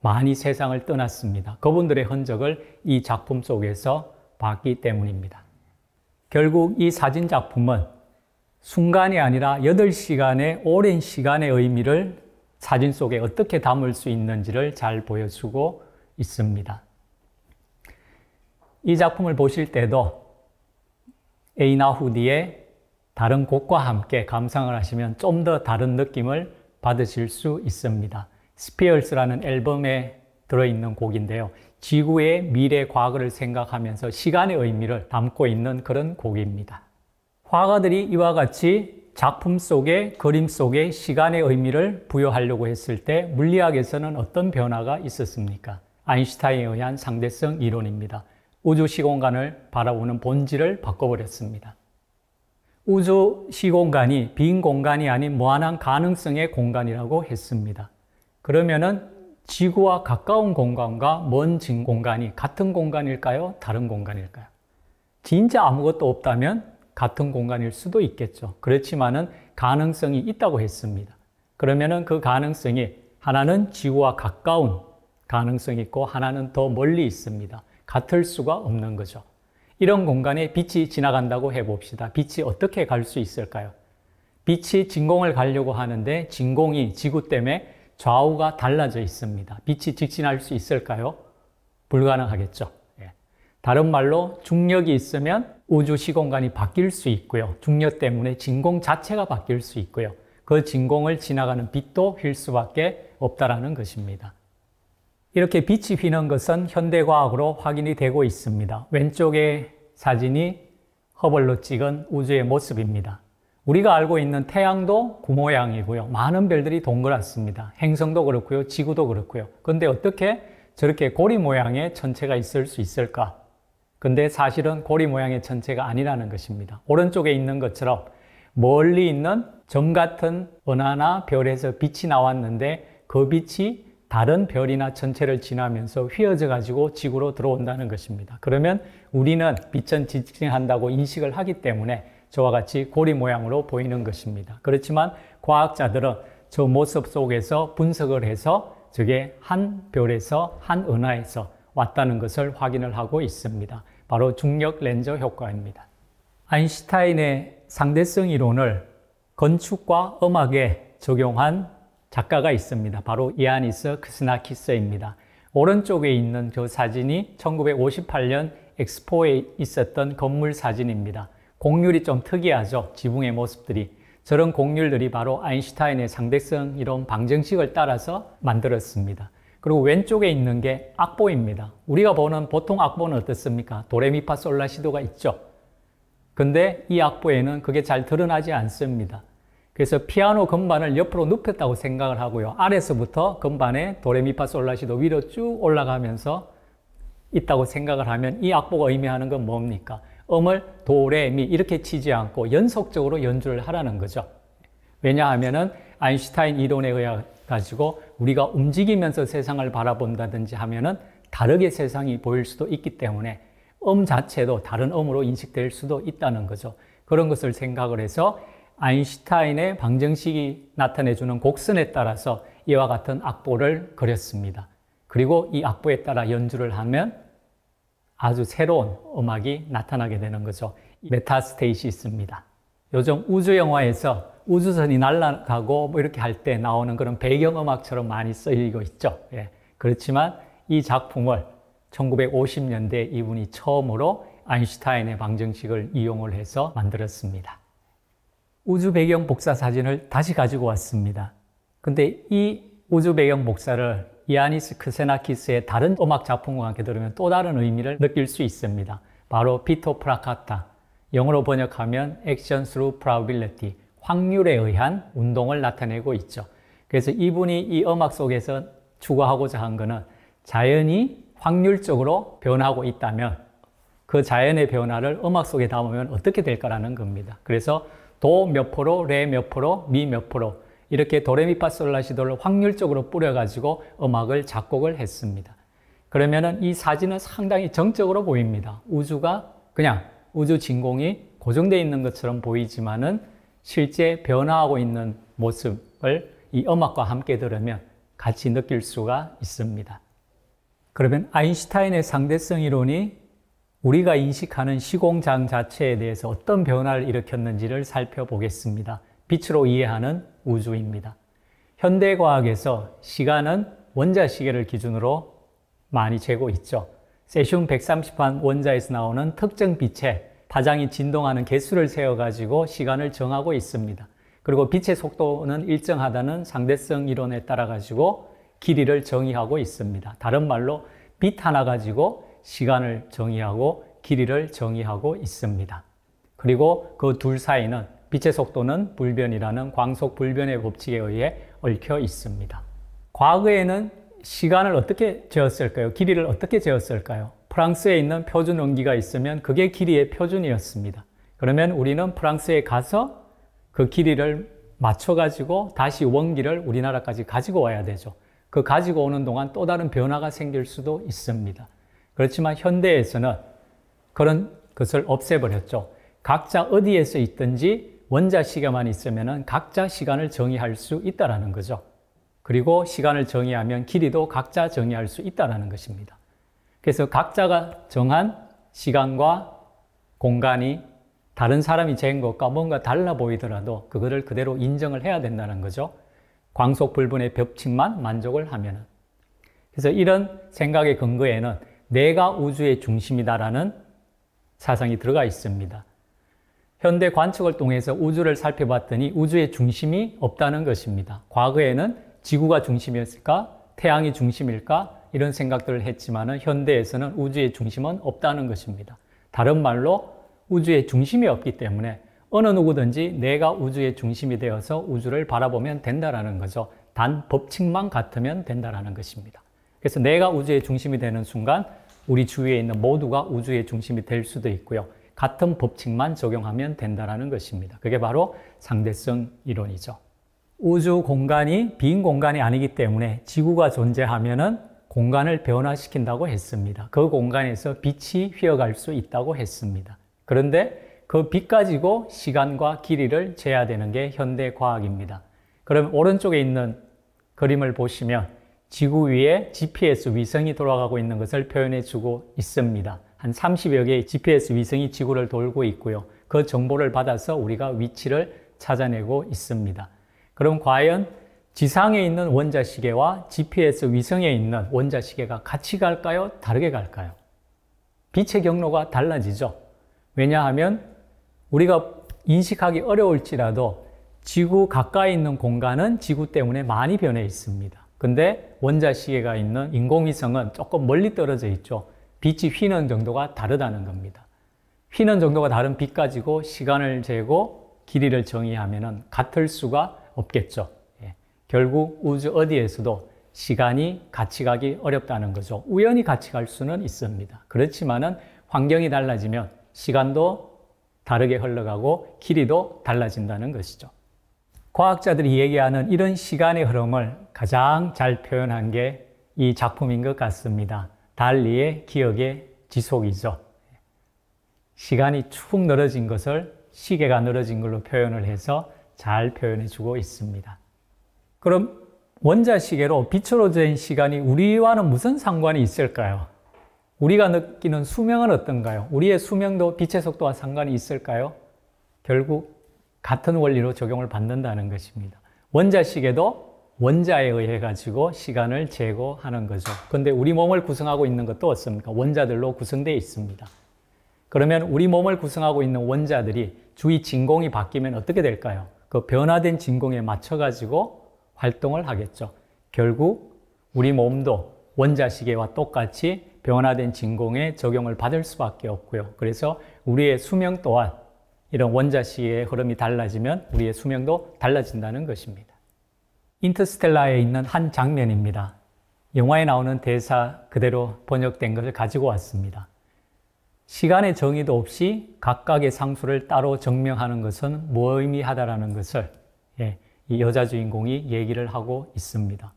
많이 세상을 떠났습니다. 그분들의 흔적을 이 작품 속에서 봤기 때문입니다. 결국 이 사진 작품은 순간이 아니라 8시간의 오랜 시간의 의미를 사진 속에 어떻게 담을 수 있는지를 잘 보여주고 있습니다. 이 작품을 보실 때도 에이나후디의 다른 곡과 함께 감상을 하시면 좀 더 다른 느낌을 받으실 수 있습니다. 스피얼스라는 앨범에 들어있는 곡인데요. 지구의 미래 과거를 생각하면서 시간의 의미를 담고 있는 그런 곡입니다. 화가들이 이와 같이 작품 속에 그림 속에 시간의 의미를 부여하려고 했을 때 물리학에서는 어떤 변화가 있었습니까? 아인슈타인에 의한 상대성 이론입니다. 우주 시공간을 바라보는 본질을 바꿔버렸습니다. 우주 시공간이 빈 공간이 아닌 무한한 가능성의 공간이라고 했습니다. 그러면은 지구와 가까운 공간과 먼 공간이 같은 공간일까요? 다른 공간일까요? 진짜 아무것도 없다면 같은 공간일 수도 있겠죠. 그렇지만은 가능성이 있다고 했습니다. 그러면은 그 가능성이 하나는 지구와 가까운 가능성이 있고 하나는 더 멀리 있습니다. 같을 수가 없는 거죠. 이런 공간에 빛이 지나간다고 해봅시다. 빛이 어떻게 갈 수 있을까요? 빛이 진공을 가려고 하는데 진공이 지구 때문에 좌우가 달라져 있습니다. 빛이 직진할 수 있을까요? 불가능하겠죠. 예. 다른 말로 중력이 있으면 우주 시공간이 바뀔 수 있고요. 중력 때문에 진공 자체가 바뀔 수 있고요. 그 진공을 지나가는 빛도 휠 수밖에 없다라는 것입니다. 이렇게 빛이 휘는 것은 현대과학으로 확인이 되고 있습니다. 왼쪽에 사진이 허벌로 찍은 우주의 모습입니다. 우리가 알고 있는 태양도 구모양이고요. 많은 별들이 동그랗습니다. 행성도 그렇고요. 지구도 그렇고요. 근데 어떻게 저렇게 고리 모양의 천체가 있을 수 있을까? 근데 사실은 고리 모양의 천체가 아니라는 것입니다. 오른쪽에 있는 것처럼 멀리 있는 점 같은 은하나 별에서 빛이 나왔는데 그 빛이 다른 별이나 천체를 지나면서 휘어져 가지고 지구로 들어온다는 것입니다. 그러면 우리는 빛은 지칭한다고 인식을 하기 때문에 저와 같이 고리 모양으로 보이는 것입니다. 그렇지만 과학자들은 저 모습 속에서 분석을 해서 저게 한 별에서 한 은하에서 왔다는 것을 확인을 하고 있습니다. 바로 중력 렌저 효과입니다. 아인슈타인의 상대성 이론을 건축과 음악에 적용한 작가가 있습니다. 바로 이아니스 크스나키스입니다. 오른쪽에 있는 그 사진이 1958년 엑스포에 있었던 건물 사진입니다. 곡률이 좀 특이하죠. 지붕의 모습들이. 저런 곡률들이 바로 아인슈타인의 상대성 이론 방정식을 따라서 만들었습니다. 그리고 왼쪽에 있는 게 악보입니다. 우리가 보는 보통 악보는 어떻습니까? 도레미파 솔라시도가 있죠. 근데 이 악보에는 그게 잘 드러나지 않습니다. 그래서 피아노 건반을 옆으로 눕혔다고 생각을 하고요. 아래서부터 건반에 도레미파 솔라시도 위로 쭉 올라가면서 있다고 생각을 하면 이 악보가 의미하는 건 뭡니까? 음을 도레미 이렇게 치지 않고 연속적으로 연주를 하라는 거죠. 왜냐하면은 아인슈타인 이론에 의해 가지고 우리가 움직이면서 세상을 바라본다든지 하면은 다르게 세상이 보일 수도 있기 때문에 음 자체도 다른 음으로 인식될 수도 있다는 거죠. 그런 것을 생각을 해서 아인슈타인의 방정식이 나타내주는 곡선에 따라서 이와 같은 악보를 그렸습니다. 그리고 이 악보에 따라 연주를 하면 아주 새로운 음악이 나타나게 되는 거죠. 메타스테이시스입니다. 요즘 우주 영화에서 우주선이 날아가고 뭐 이렇게 할 때 나오는 그런 배경음악처럼 많이 쓰이고 있죠. 예. 그렇지만 이 작품을 1950년대 이분이 처음으로 아인슈타인의 방정식을 이용을 해서 만들었습니다. 우주 배경 복사 사진을 다시 가지고 왔습니다. 근데 이 우주 배경 복사를 이아니스 크세나키스의 다른 음악 작품과 함께 들으면 또 다른 의미를 느낄 수 있습니다. 바로 피토 프라카타, 영어로 번역하면 Action Through Probability, 확률에 의한 운동을 나타내고 있죠. 그래서 이분이 이 음악 속에서 추구하고자 한 것은 자연이 확률적으로 변하고 있다면 그 자연의 변화를 음악 속에 담으면 어떻게 될 거라는 겁니다. 그래서 도 몇 프로, 레 몇 프로, 미 몇 프로 이렇게 도레미파솔라시도를 확률적으로 뿌려가지고 음악을 작곡을 했습니다. 그러면은 이 사진은 상당히 정적으로 보입니다. 우주가 그냥 우주 진공이 고정되어 있는 것처럼 보이지만은 실제 변화하고 있는 모습을 이 음악과 함께 들으면 같이 느낄 수가 있습니다. 그러면 아인슈타인의 상대성 이론이 우리가 인식하는 시공장 자체에 대해서 어떤 변화를 일으켰는지를 살펴보겠습니다. 빛으로 이해하는 우주입니다. 현대 과학에서 시간은 원자 시계를 기준으로 많이 재고 있죠. 세슘 130한 원자에서 나오는 특정 빛의 파장이 진동하는 개수를 세어 가지고 시간을 정하고 있습니다. 그리고 빛의 속도는 일정하다는 상대성 이론에 따라 가지고 길이를 정의하고 있습니다. 다른 말로 빛 하나 가지고 시간을 정의하고 길이를 정의하고 있습니다. 그리고 그 둘 사이는 빛의 속도는 불변이라는 광속 불변의 법칙에 의해 얽혀 있습니다. 과거에는 시간을 어떻게 재었을까요? 길이를 어떻게 재었을까요? 프랑스에 있는 표준 온기가 있으면 그게 길이의 표준이었습니다. 그러면 우리는 프랑스에 가서 그 길이를 맞춰가지고 다시 원기를 우리나라까지 가지고 와야 되죠. 그 가지고 오는 동안 또 다른 변화가 생길 수도 있습니다. 그렇지만 현대에서는 그런 것을 없애버렸죠. 각자 어디에서 있든지 원자 시계만 있으면 각자 시간을 정의할 수 있다는 거죠. 그리고 시간을 정의하면 길이도 각자 정의할 수 있다는 것입니다. 그래서 각자가 정한 시간과 공간이 다른 사람이 잰 것과 뭔가 달라 보이더라도 그거를 그대로 인정을 해야 된다는 거죠. 광속 불분의 벽칙만 만족을 하면은. 그래서 이런 생각의 근거에는 내가 우주의 중심이다라는 사상이 들어가 있습니다. 현대 관측을 통해서 우주를 살펴봤더니 우주의 중심이 없다는 것입니다. 과거에는 지구가 중심이었을까? 태양이 중심일까? 이런 생각들을 했지만 현대에서는 우주의 중심은 없다는 것입니다. 다른 말로 우주의 중심이 없기 때문에 어느 누구든지 내가 우주의 중심이 되어서 우주를 바라보면 된다라는 거죠. 단 법칙만 같으면 된다라는 것입니다. 그래서 내가 우주의 중심이 되는 순간 우리 주위에 있는 모두가 우주의 중심이 될 수도 있고요. 같은 법칙만 적용하면 된다라는 것입니다. 그게 바로 상대성 이론이죠. 우주 공간이 빈 공간이 아니기 때문에 지구가 존재하면은 공간을 변화시킨다고 했습니다. 그 공간에서 빛이 휘어갈 수 있다고 했습니다. 그런데 그 빛 가지고 시간과 길이를 재야 되는 게 현대 과학입니다. 그럼 오른쪽에 있는 그림을 보시면 지구 위에 GPS 위성이 돌아가고 있는 것을 표현해 주고 있습니다. 한 30여 개의 GPS 위성이 지구를 돌고 있고요. 그 정보를 받아서 우리가 위치를 찾아내고 있습니다. 그럼 과연 지상에 있는 원자 시계와 GPS 위성에 있는 원자 시계가 같이 갈까요? 다르게 갈까요? 빛의 경로가 달라지죠. 왜냐하면 우리가 인식하기 어려울지라도 지구 가까이 있는 공간은 지구 때문에 많이 변해 있습니다. 근데 원자 시계가 있는 인공위성은 조금 멀리 떨어져 있죠. 빛이 휘는 정도가 다르다는 겁니다. 휘는 정도가 다른 빛 가지고 시간을 재고 길이를 정의하면 같을 수가 없겠죠. 예. 결국 우주 어디에서도 시간이 같이 가기 어렵다는 거죠. 우연히 같이 갈 수는 있습니다. 그렇지만은 환경이 달라지면 시간도 다르게 흘러가고 길이도 달라진다는 것이죠. 과학자들이 얘기하는 이런 시간의 흐름을 가장 잘 표현한 게 이 작품인 것 같습니다. 달리의 기억의 지속이죠. 시간이 축 늘어진 것을 시계가 늘어진 걸로 표현을 해서 잘 표현해 주고 있습니다. 그럼 원자시계로 빛으로 된 시간이 우리와는 무슨 상관이 있을까요? 우리가 느끼는 수명은 어떤가요? 우리의 수명도 빛의 속도와 상관이 있을까요? 결국 같은 원리로 적용을 받는다는 것입니다. 원자시계도 원자에 의해 가지고 시간을 제거하는 거죠. 그런데 우리 몸을 구성하고 있는 것도 없습니까 원자들로 구성되어 있습니다. 그러면 우리 몸을 구성하고 있는 원자들이 주위 진공이 바뀌면 어떻게 될까요? 그 변화된 진공에 맞춰 가지고 활동을 하겠죠. 결국 우리 몸도 원자 시계와 똑같이 변화된 진공에 적용을 받을 수밖에 없고요. 그래서 우리의 수명 또한 이런 원자 시계의 흐름이 달라지면 우리의 수명도 달라진다는 것입니다. 인터스텔라에 있는 한 장면입니다. 영화에 나오는 대사 그대로 번역된 것을 가지고 왔습니다. 시간의 정의도 없이 각각의 상수를 따로 증명하는 것은 무의미하다라는 것을 예, 이 여자 주인공이 얘기를 하고 있습니다.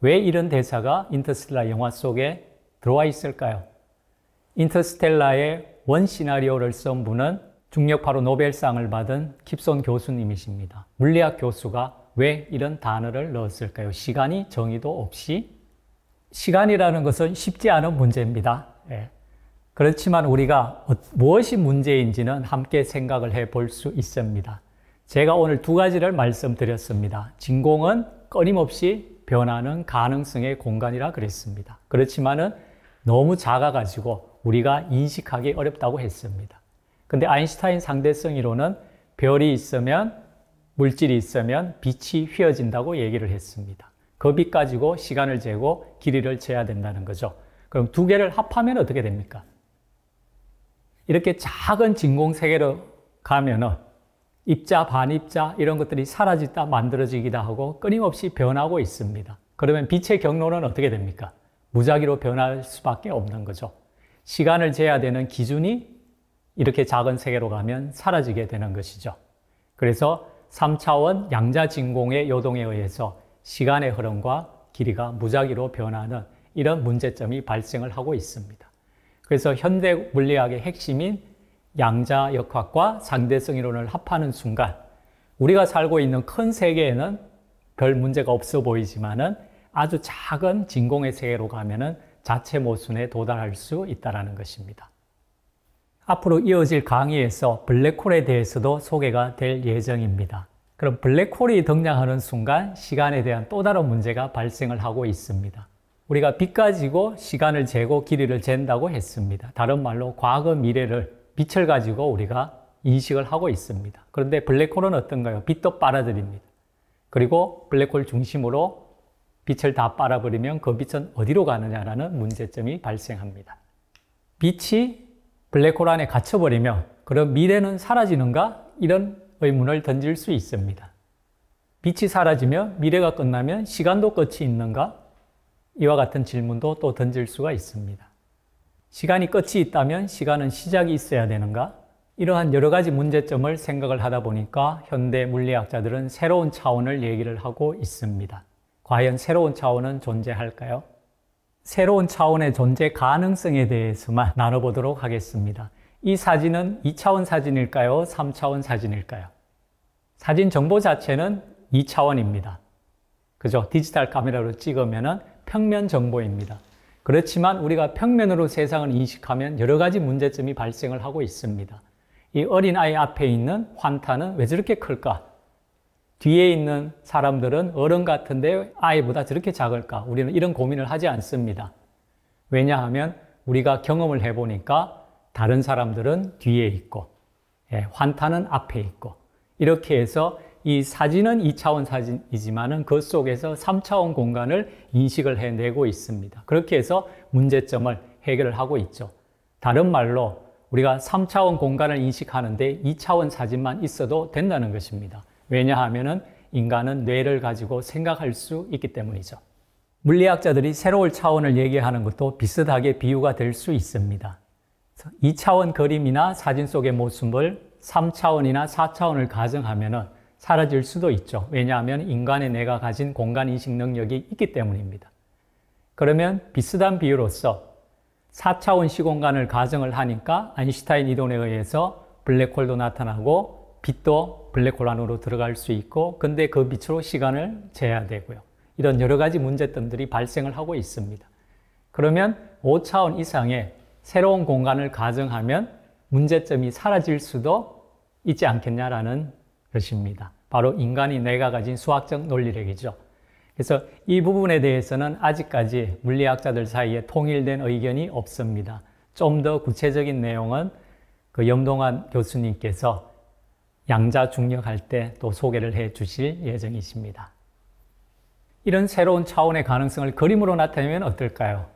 왜 이런 대사가 인터스텔라 영화 속에 들어와 있을까요? 인터스텔라의 원 시나리오를 쓴 분은 중력파로 노벨상을 받은 킵손 교수님이십니다. 물리학 교수가 왜 이런 단어를 넣었을까요? 시간이 정의도 없이 시간이라는 것은 쉽지 않은 문제입니다. 예. 그렇지만 우리가 무엇이 문제인지는 함께 생각을 해 볼 수 있습니다. 제가 오늘 두 가지를 말씀드렸습니다. 진공은 끊임없이 변하는 가능성의 공간이라 그랬습니다. 그렇지만은 너무 작아가지고 우리가 인식하기 어렵다고 했습니다. 근데 아인슈타인 상대성 이론은 별이 있으면 물질이 있으면 빛이 휘어진다고 얘기를 했습니다. 거빛 가지고 시간을 재고 길이를 재야 된다는 거죠. 그럼 두 개를 합하면 어떻게 됩니까? 이렇게 작은 진공 세계로 가면은 입자, 반입자 이런 것들이 사라지다 만들어지기도 하고 끊임없이 변하고 있습니다. 그러면 빛의 경로는 어떻게 됩니까? 무작위로 변할 수밖에 없는 거죠. 시간을 재야 되는 기준이 이렇게 작은 세계로 가면 사라지게 되는 것이죠. 그래서 3차원 양자진공의 요동에 의해서 시간의 흐름과 길이가 무작위로 변하는 이런 문제점이 발생을 하고 있습니다. 그래서 현대 물리학의 핵심인 양자 역학과 상대성 이론을 합하는 순간 우리가 살고 있는 큰 세계에는 별 문제가 없어 보이지만은 아주 작은 진공의 세계로 가면은 자체 모순에 도달할 수 있다라는 것입니다. 앞으로 이어질 강의에서 블랙홀에 대해서도 소개가 될 예정입니다. 그럼 블랙홀이 등장하는 순간 시간에 대한 또 다른 문제가 발생을 하고 있습니다. 우리가 빛 가지고 시간을 재고 길이를 잰다고 했습니다. 다른 말로 과거 미래를 빛을 가지고 우리가 인식을 하고 있습니다. 그런데 블랙홀은 어떤가요? 빛도 빨아들입니다. 그리고 블랙홀 중심으로 빛을 다 빨아버리면 그 빛은 어디로 가느냐라는 문제점이 발생합니다. 빛이 블랙홀 안에 갇혀버리면 그럼 미래는 사라지는가? 이런 의문을 던질 수 있습니다. 빛이 사라지면 미래가 끝나면 시간도 끝이 있는가? 이와 같은 질문도 또 던질 수가 있습니다. 시간이 끝이 있다면 시간은 시작이 있어야 되는가? 이러한 여러 가지 문제점을 생각을 하다 보니까 현대 물리학자들은 새로운 차원을 얘기를 하고 있습니다. 과연 새로운 차원은 존재할까요? 새로운 차원의 존재 가능성에 대해서만 나눠보도록 하겠습니다. 이 사진은 2차원 사진일까요? 3차원 사진일까요? 사진 정보 자체는 2차원입니다. 그죠? 디지털 카메라로 찍으면 평면 정보입니다. 그렇지만 우리가 평면으로 세상을 인식하면 여러 가지 문제점이 발생을 하고 있습니다. 이 어린아이 앞에 있는 환타는 왜 저렇게 클까? 뒤에 있는 사람들은 어른 같은데 아이보다 저렇게 작을까? 우리는 이런 고민을 하지 않습니다. 왜냐하면 우리가 경험을 해보니까 다른 사람들은 뒤에 있고, 예, 환타는 앞에 있고, 이렇게 해서 이 사진은 2차원 사진이지만은 그 속에서 3차원 공간을 인식을 해내고 있습니다. 그렇게 해서 문제점을 해결을 하고 있죠. 다른 말로 우리가 3차원 공간을 인식하는데 2차원 사진만 있어도 된다는 것입니다. 왜냐하면 인간은 뇌를 가지고 생각할 수 있기 때문이죠. 물리학자들이 새로운 차원을 얘기하는 것도 비슷하게 비유가 될 수 있습니다. 2차원 그림이나 사진 속의 모습을 3차원이나 4차원을 가정하면 사라질 수도 있죠. 왜냐하면 인간의 뇌가 가진 공간인식 능력이 있기 때문입니다. 그러면 비슷한 비유로서 4차원 시공간을 가정을 하니까 아인슈타인 이론에 의해서 블랙홀도 나타나고 빛도 블랙홀 안으로 들어갈 수 있고 근데 그 밑으로 시간을 재야 되고요. 이런 여러 가지 문제점들이 발생을 하고 있습니다. 그러면 5차원 이상의 새로운 공간을 가정하면 문제점이 사라질 수도 있지 않겠냐라는 것입니다. 바로 인간이 내가 가진 수학적 논리력이죠. 그래서 이 부분에 대해서는 아직까지 물리학자들 사이에 통일된 의견이 없습니다. 좀 더 구체적인 내용은 그 염동환 교수님께서 양자 중력할 때 또 소개를 해 주실 예정이십니다. 이런 새로운 차원의 가능성을 그림으로 나타내면 어떨까요?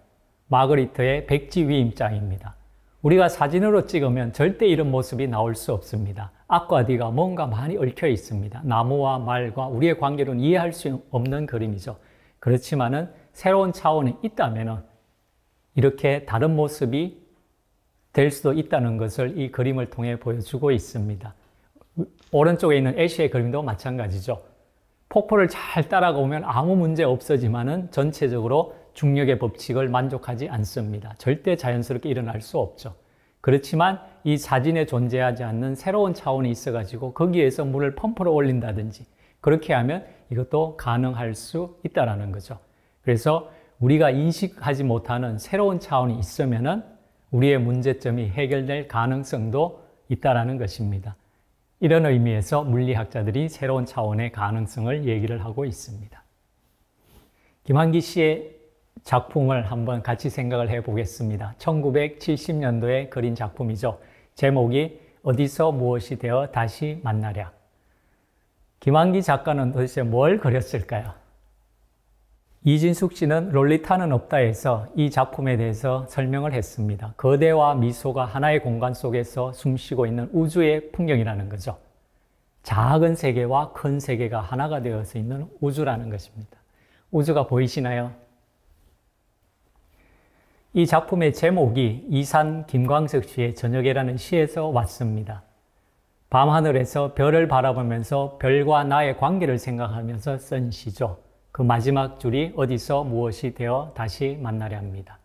마그리트의 백지 위임장입니다. 우리가 사진으로 찍으면 절대 이런 모습이 나올 수 없습니다. 앞과 뒤가 뭔가 많이 얽혀 있습니다. 나무와 말과 우리의 관계로는 이해할 수 없는 그림이죠. 그렇지만은 새로운 차원이 있다면 이렇게 다른 모습이 될 수도 있다는 것을 이 그림을 통해 보여주고 있습니다. 오른쪽에 있는 애쉬의 그림도 마찬가지죠. 폭포를 잘 따라가면 아무 문제 없어지만은 전체적으로 중력의 법칙을 만족하지 않습니다. 절대 자연스럽게 일어날 수 없죠. 그렇지만 이 사진에 존재하지 않는 새로운 차원이 있어가지고 거기에서 물을 펌프로 올린다든지 그렇게 하면 이것도 가능할 수 있다라는 거죠. 그래서 우리가 인식하지 못하는 새로운 차원이 있으면은 우리의 문제점이 해결될 가능성도 있다라는 것입니다. 이런 의미에서 물리학자들이 새로운 차원의 가능성을 얘기를 하고 있습니다. 김한기 씨의 작품을 한번 같이 생각을 해 보겠습니다. 1970년도에 그린 작품이죠. 제목이 어디서 무엇이 되어 다시 만나랴. 김한기 작가는 도대체 뭘 그렸을까요? 이진숙 씨는 롤리타는 없다에서 이 작품에 대해서 설명을 했습니다. 거대와 미소가 하나의 공간 속에서 숨쉬고 있는 우주의 풍경이라는 거죠. 작은 세계와 큰 세계가 하나가 되어서 있는 우주라는 것입니다. 우주가 보이시나요? 이 작품의 제목이 이산 김광석 씨의 저녁이라는 시에서 왔습니다. 밤하늘에서 별을 바라보면서 별과 나의 관계를 생각하면서 쓴 시죠. 그 마지막 줄이 어디서 무엇이 되어 다시 만나려 합니다.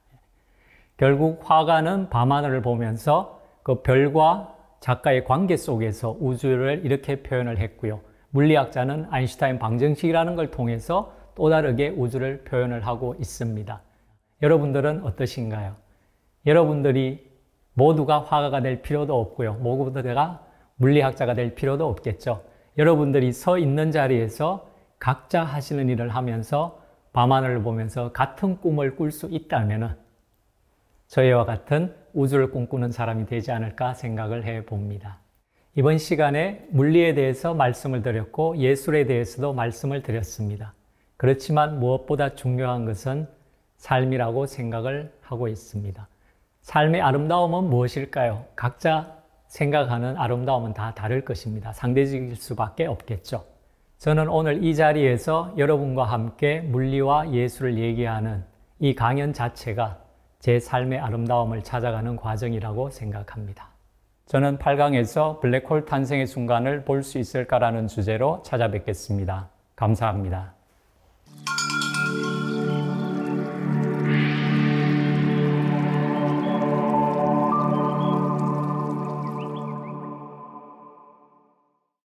결국 화가는 밤하늘을 보면서 그 별과 작가의 관계 속에서 우주를 이렇게 표현을 했고요. 물리학자는 아인슈타인 방정식이라는 걸 통해서 또 다르게 우주를 표현을 하고 있습니다. 여러분들은 어떠신가요? 여러분들이 모두가 화가가 될 필요도 없고요. 모두가 물리학자가 될 필요도 없겠죠. 여러분들이 서 있는 자리에서 각자 하시는 일을 하면서 밤하늘을 보면서 같은 꿈을 꿀 수 있다면 저희와 같은 우주를 꿈꾸는 사람이 되지 않을까 생각을 해 봅니다. 이번 시간에 물리에 대해서 말씀을 드렸고 예술에 대해서도 말씀을 드렸습니다. 그렇지만 무엇보다 중요한 것은 삶이라고 생각을 하고 있습니다. 삶의 아름다움은 무엇일까요? 각자 생각하는 아름다움은 다 다를 것입니다. 상대적일 수밖에 없겠죠. 저는 오늘 이 자리에서 여러분과 함께 물리와 예수를 얘기하는 이 강연 자체가 제 삶의 아름다움을 찾아가는 과정이라고 생각합니다. 저는 8강에서 블랙홀 탄생의 순간을 볼 수 있을까라는 주제로 찾아뵙겠습니다. 감사합니다.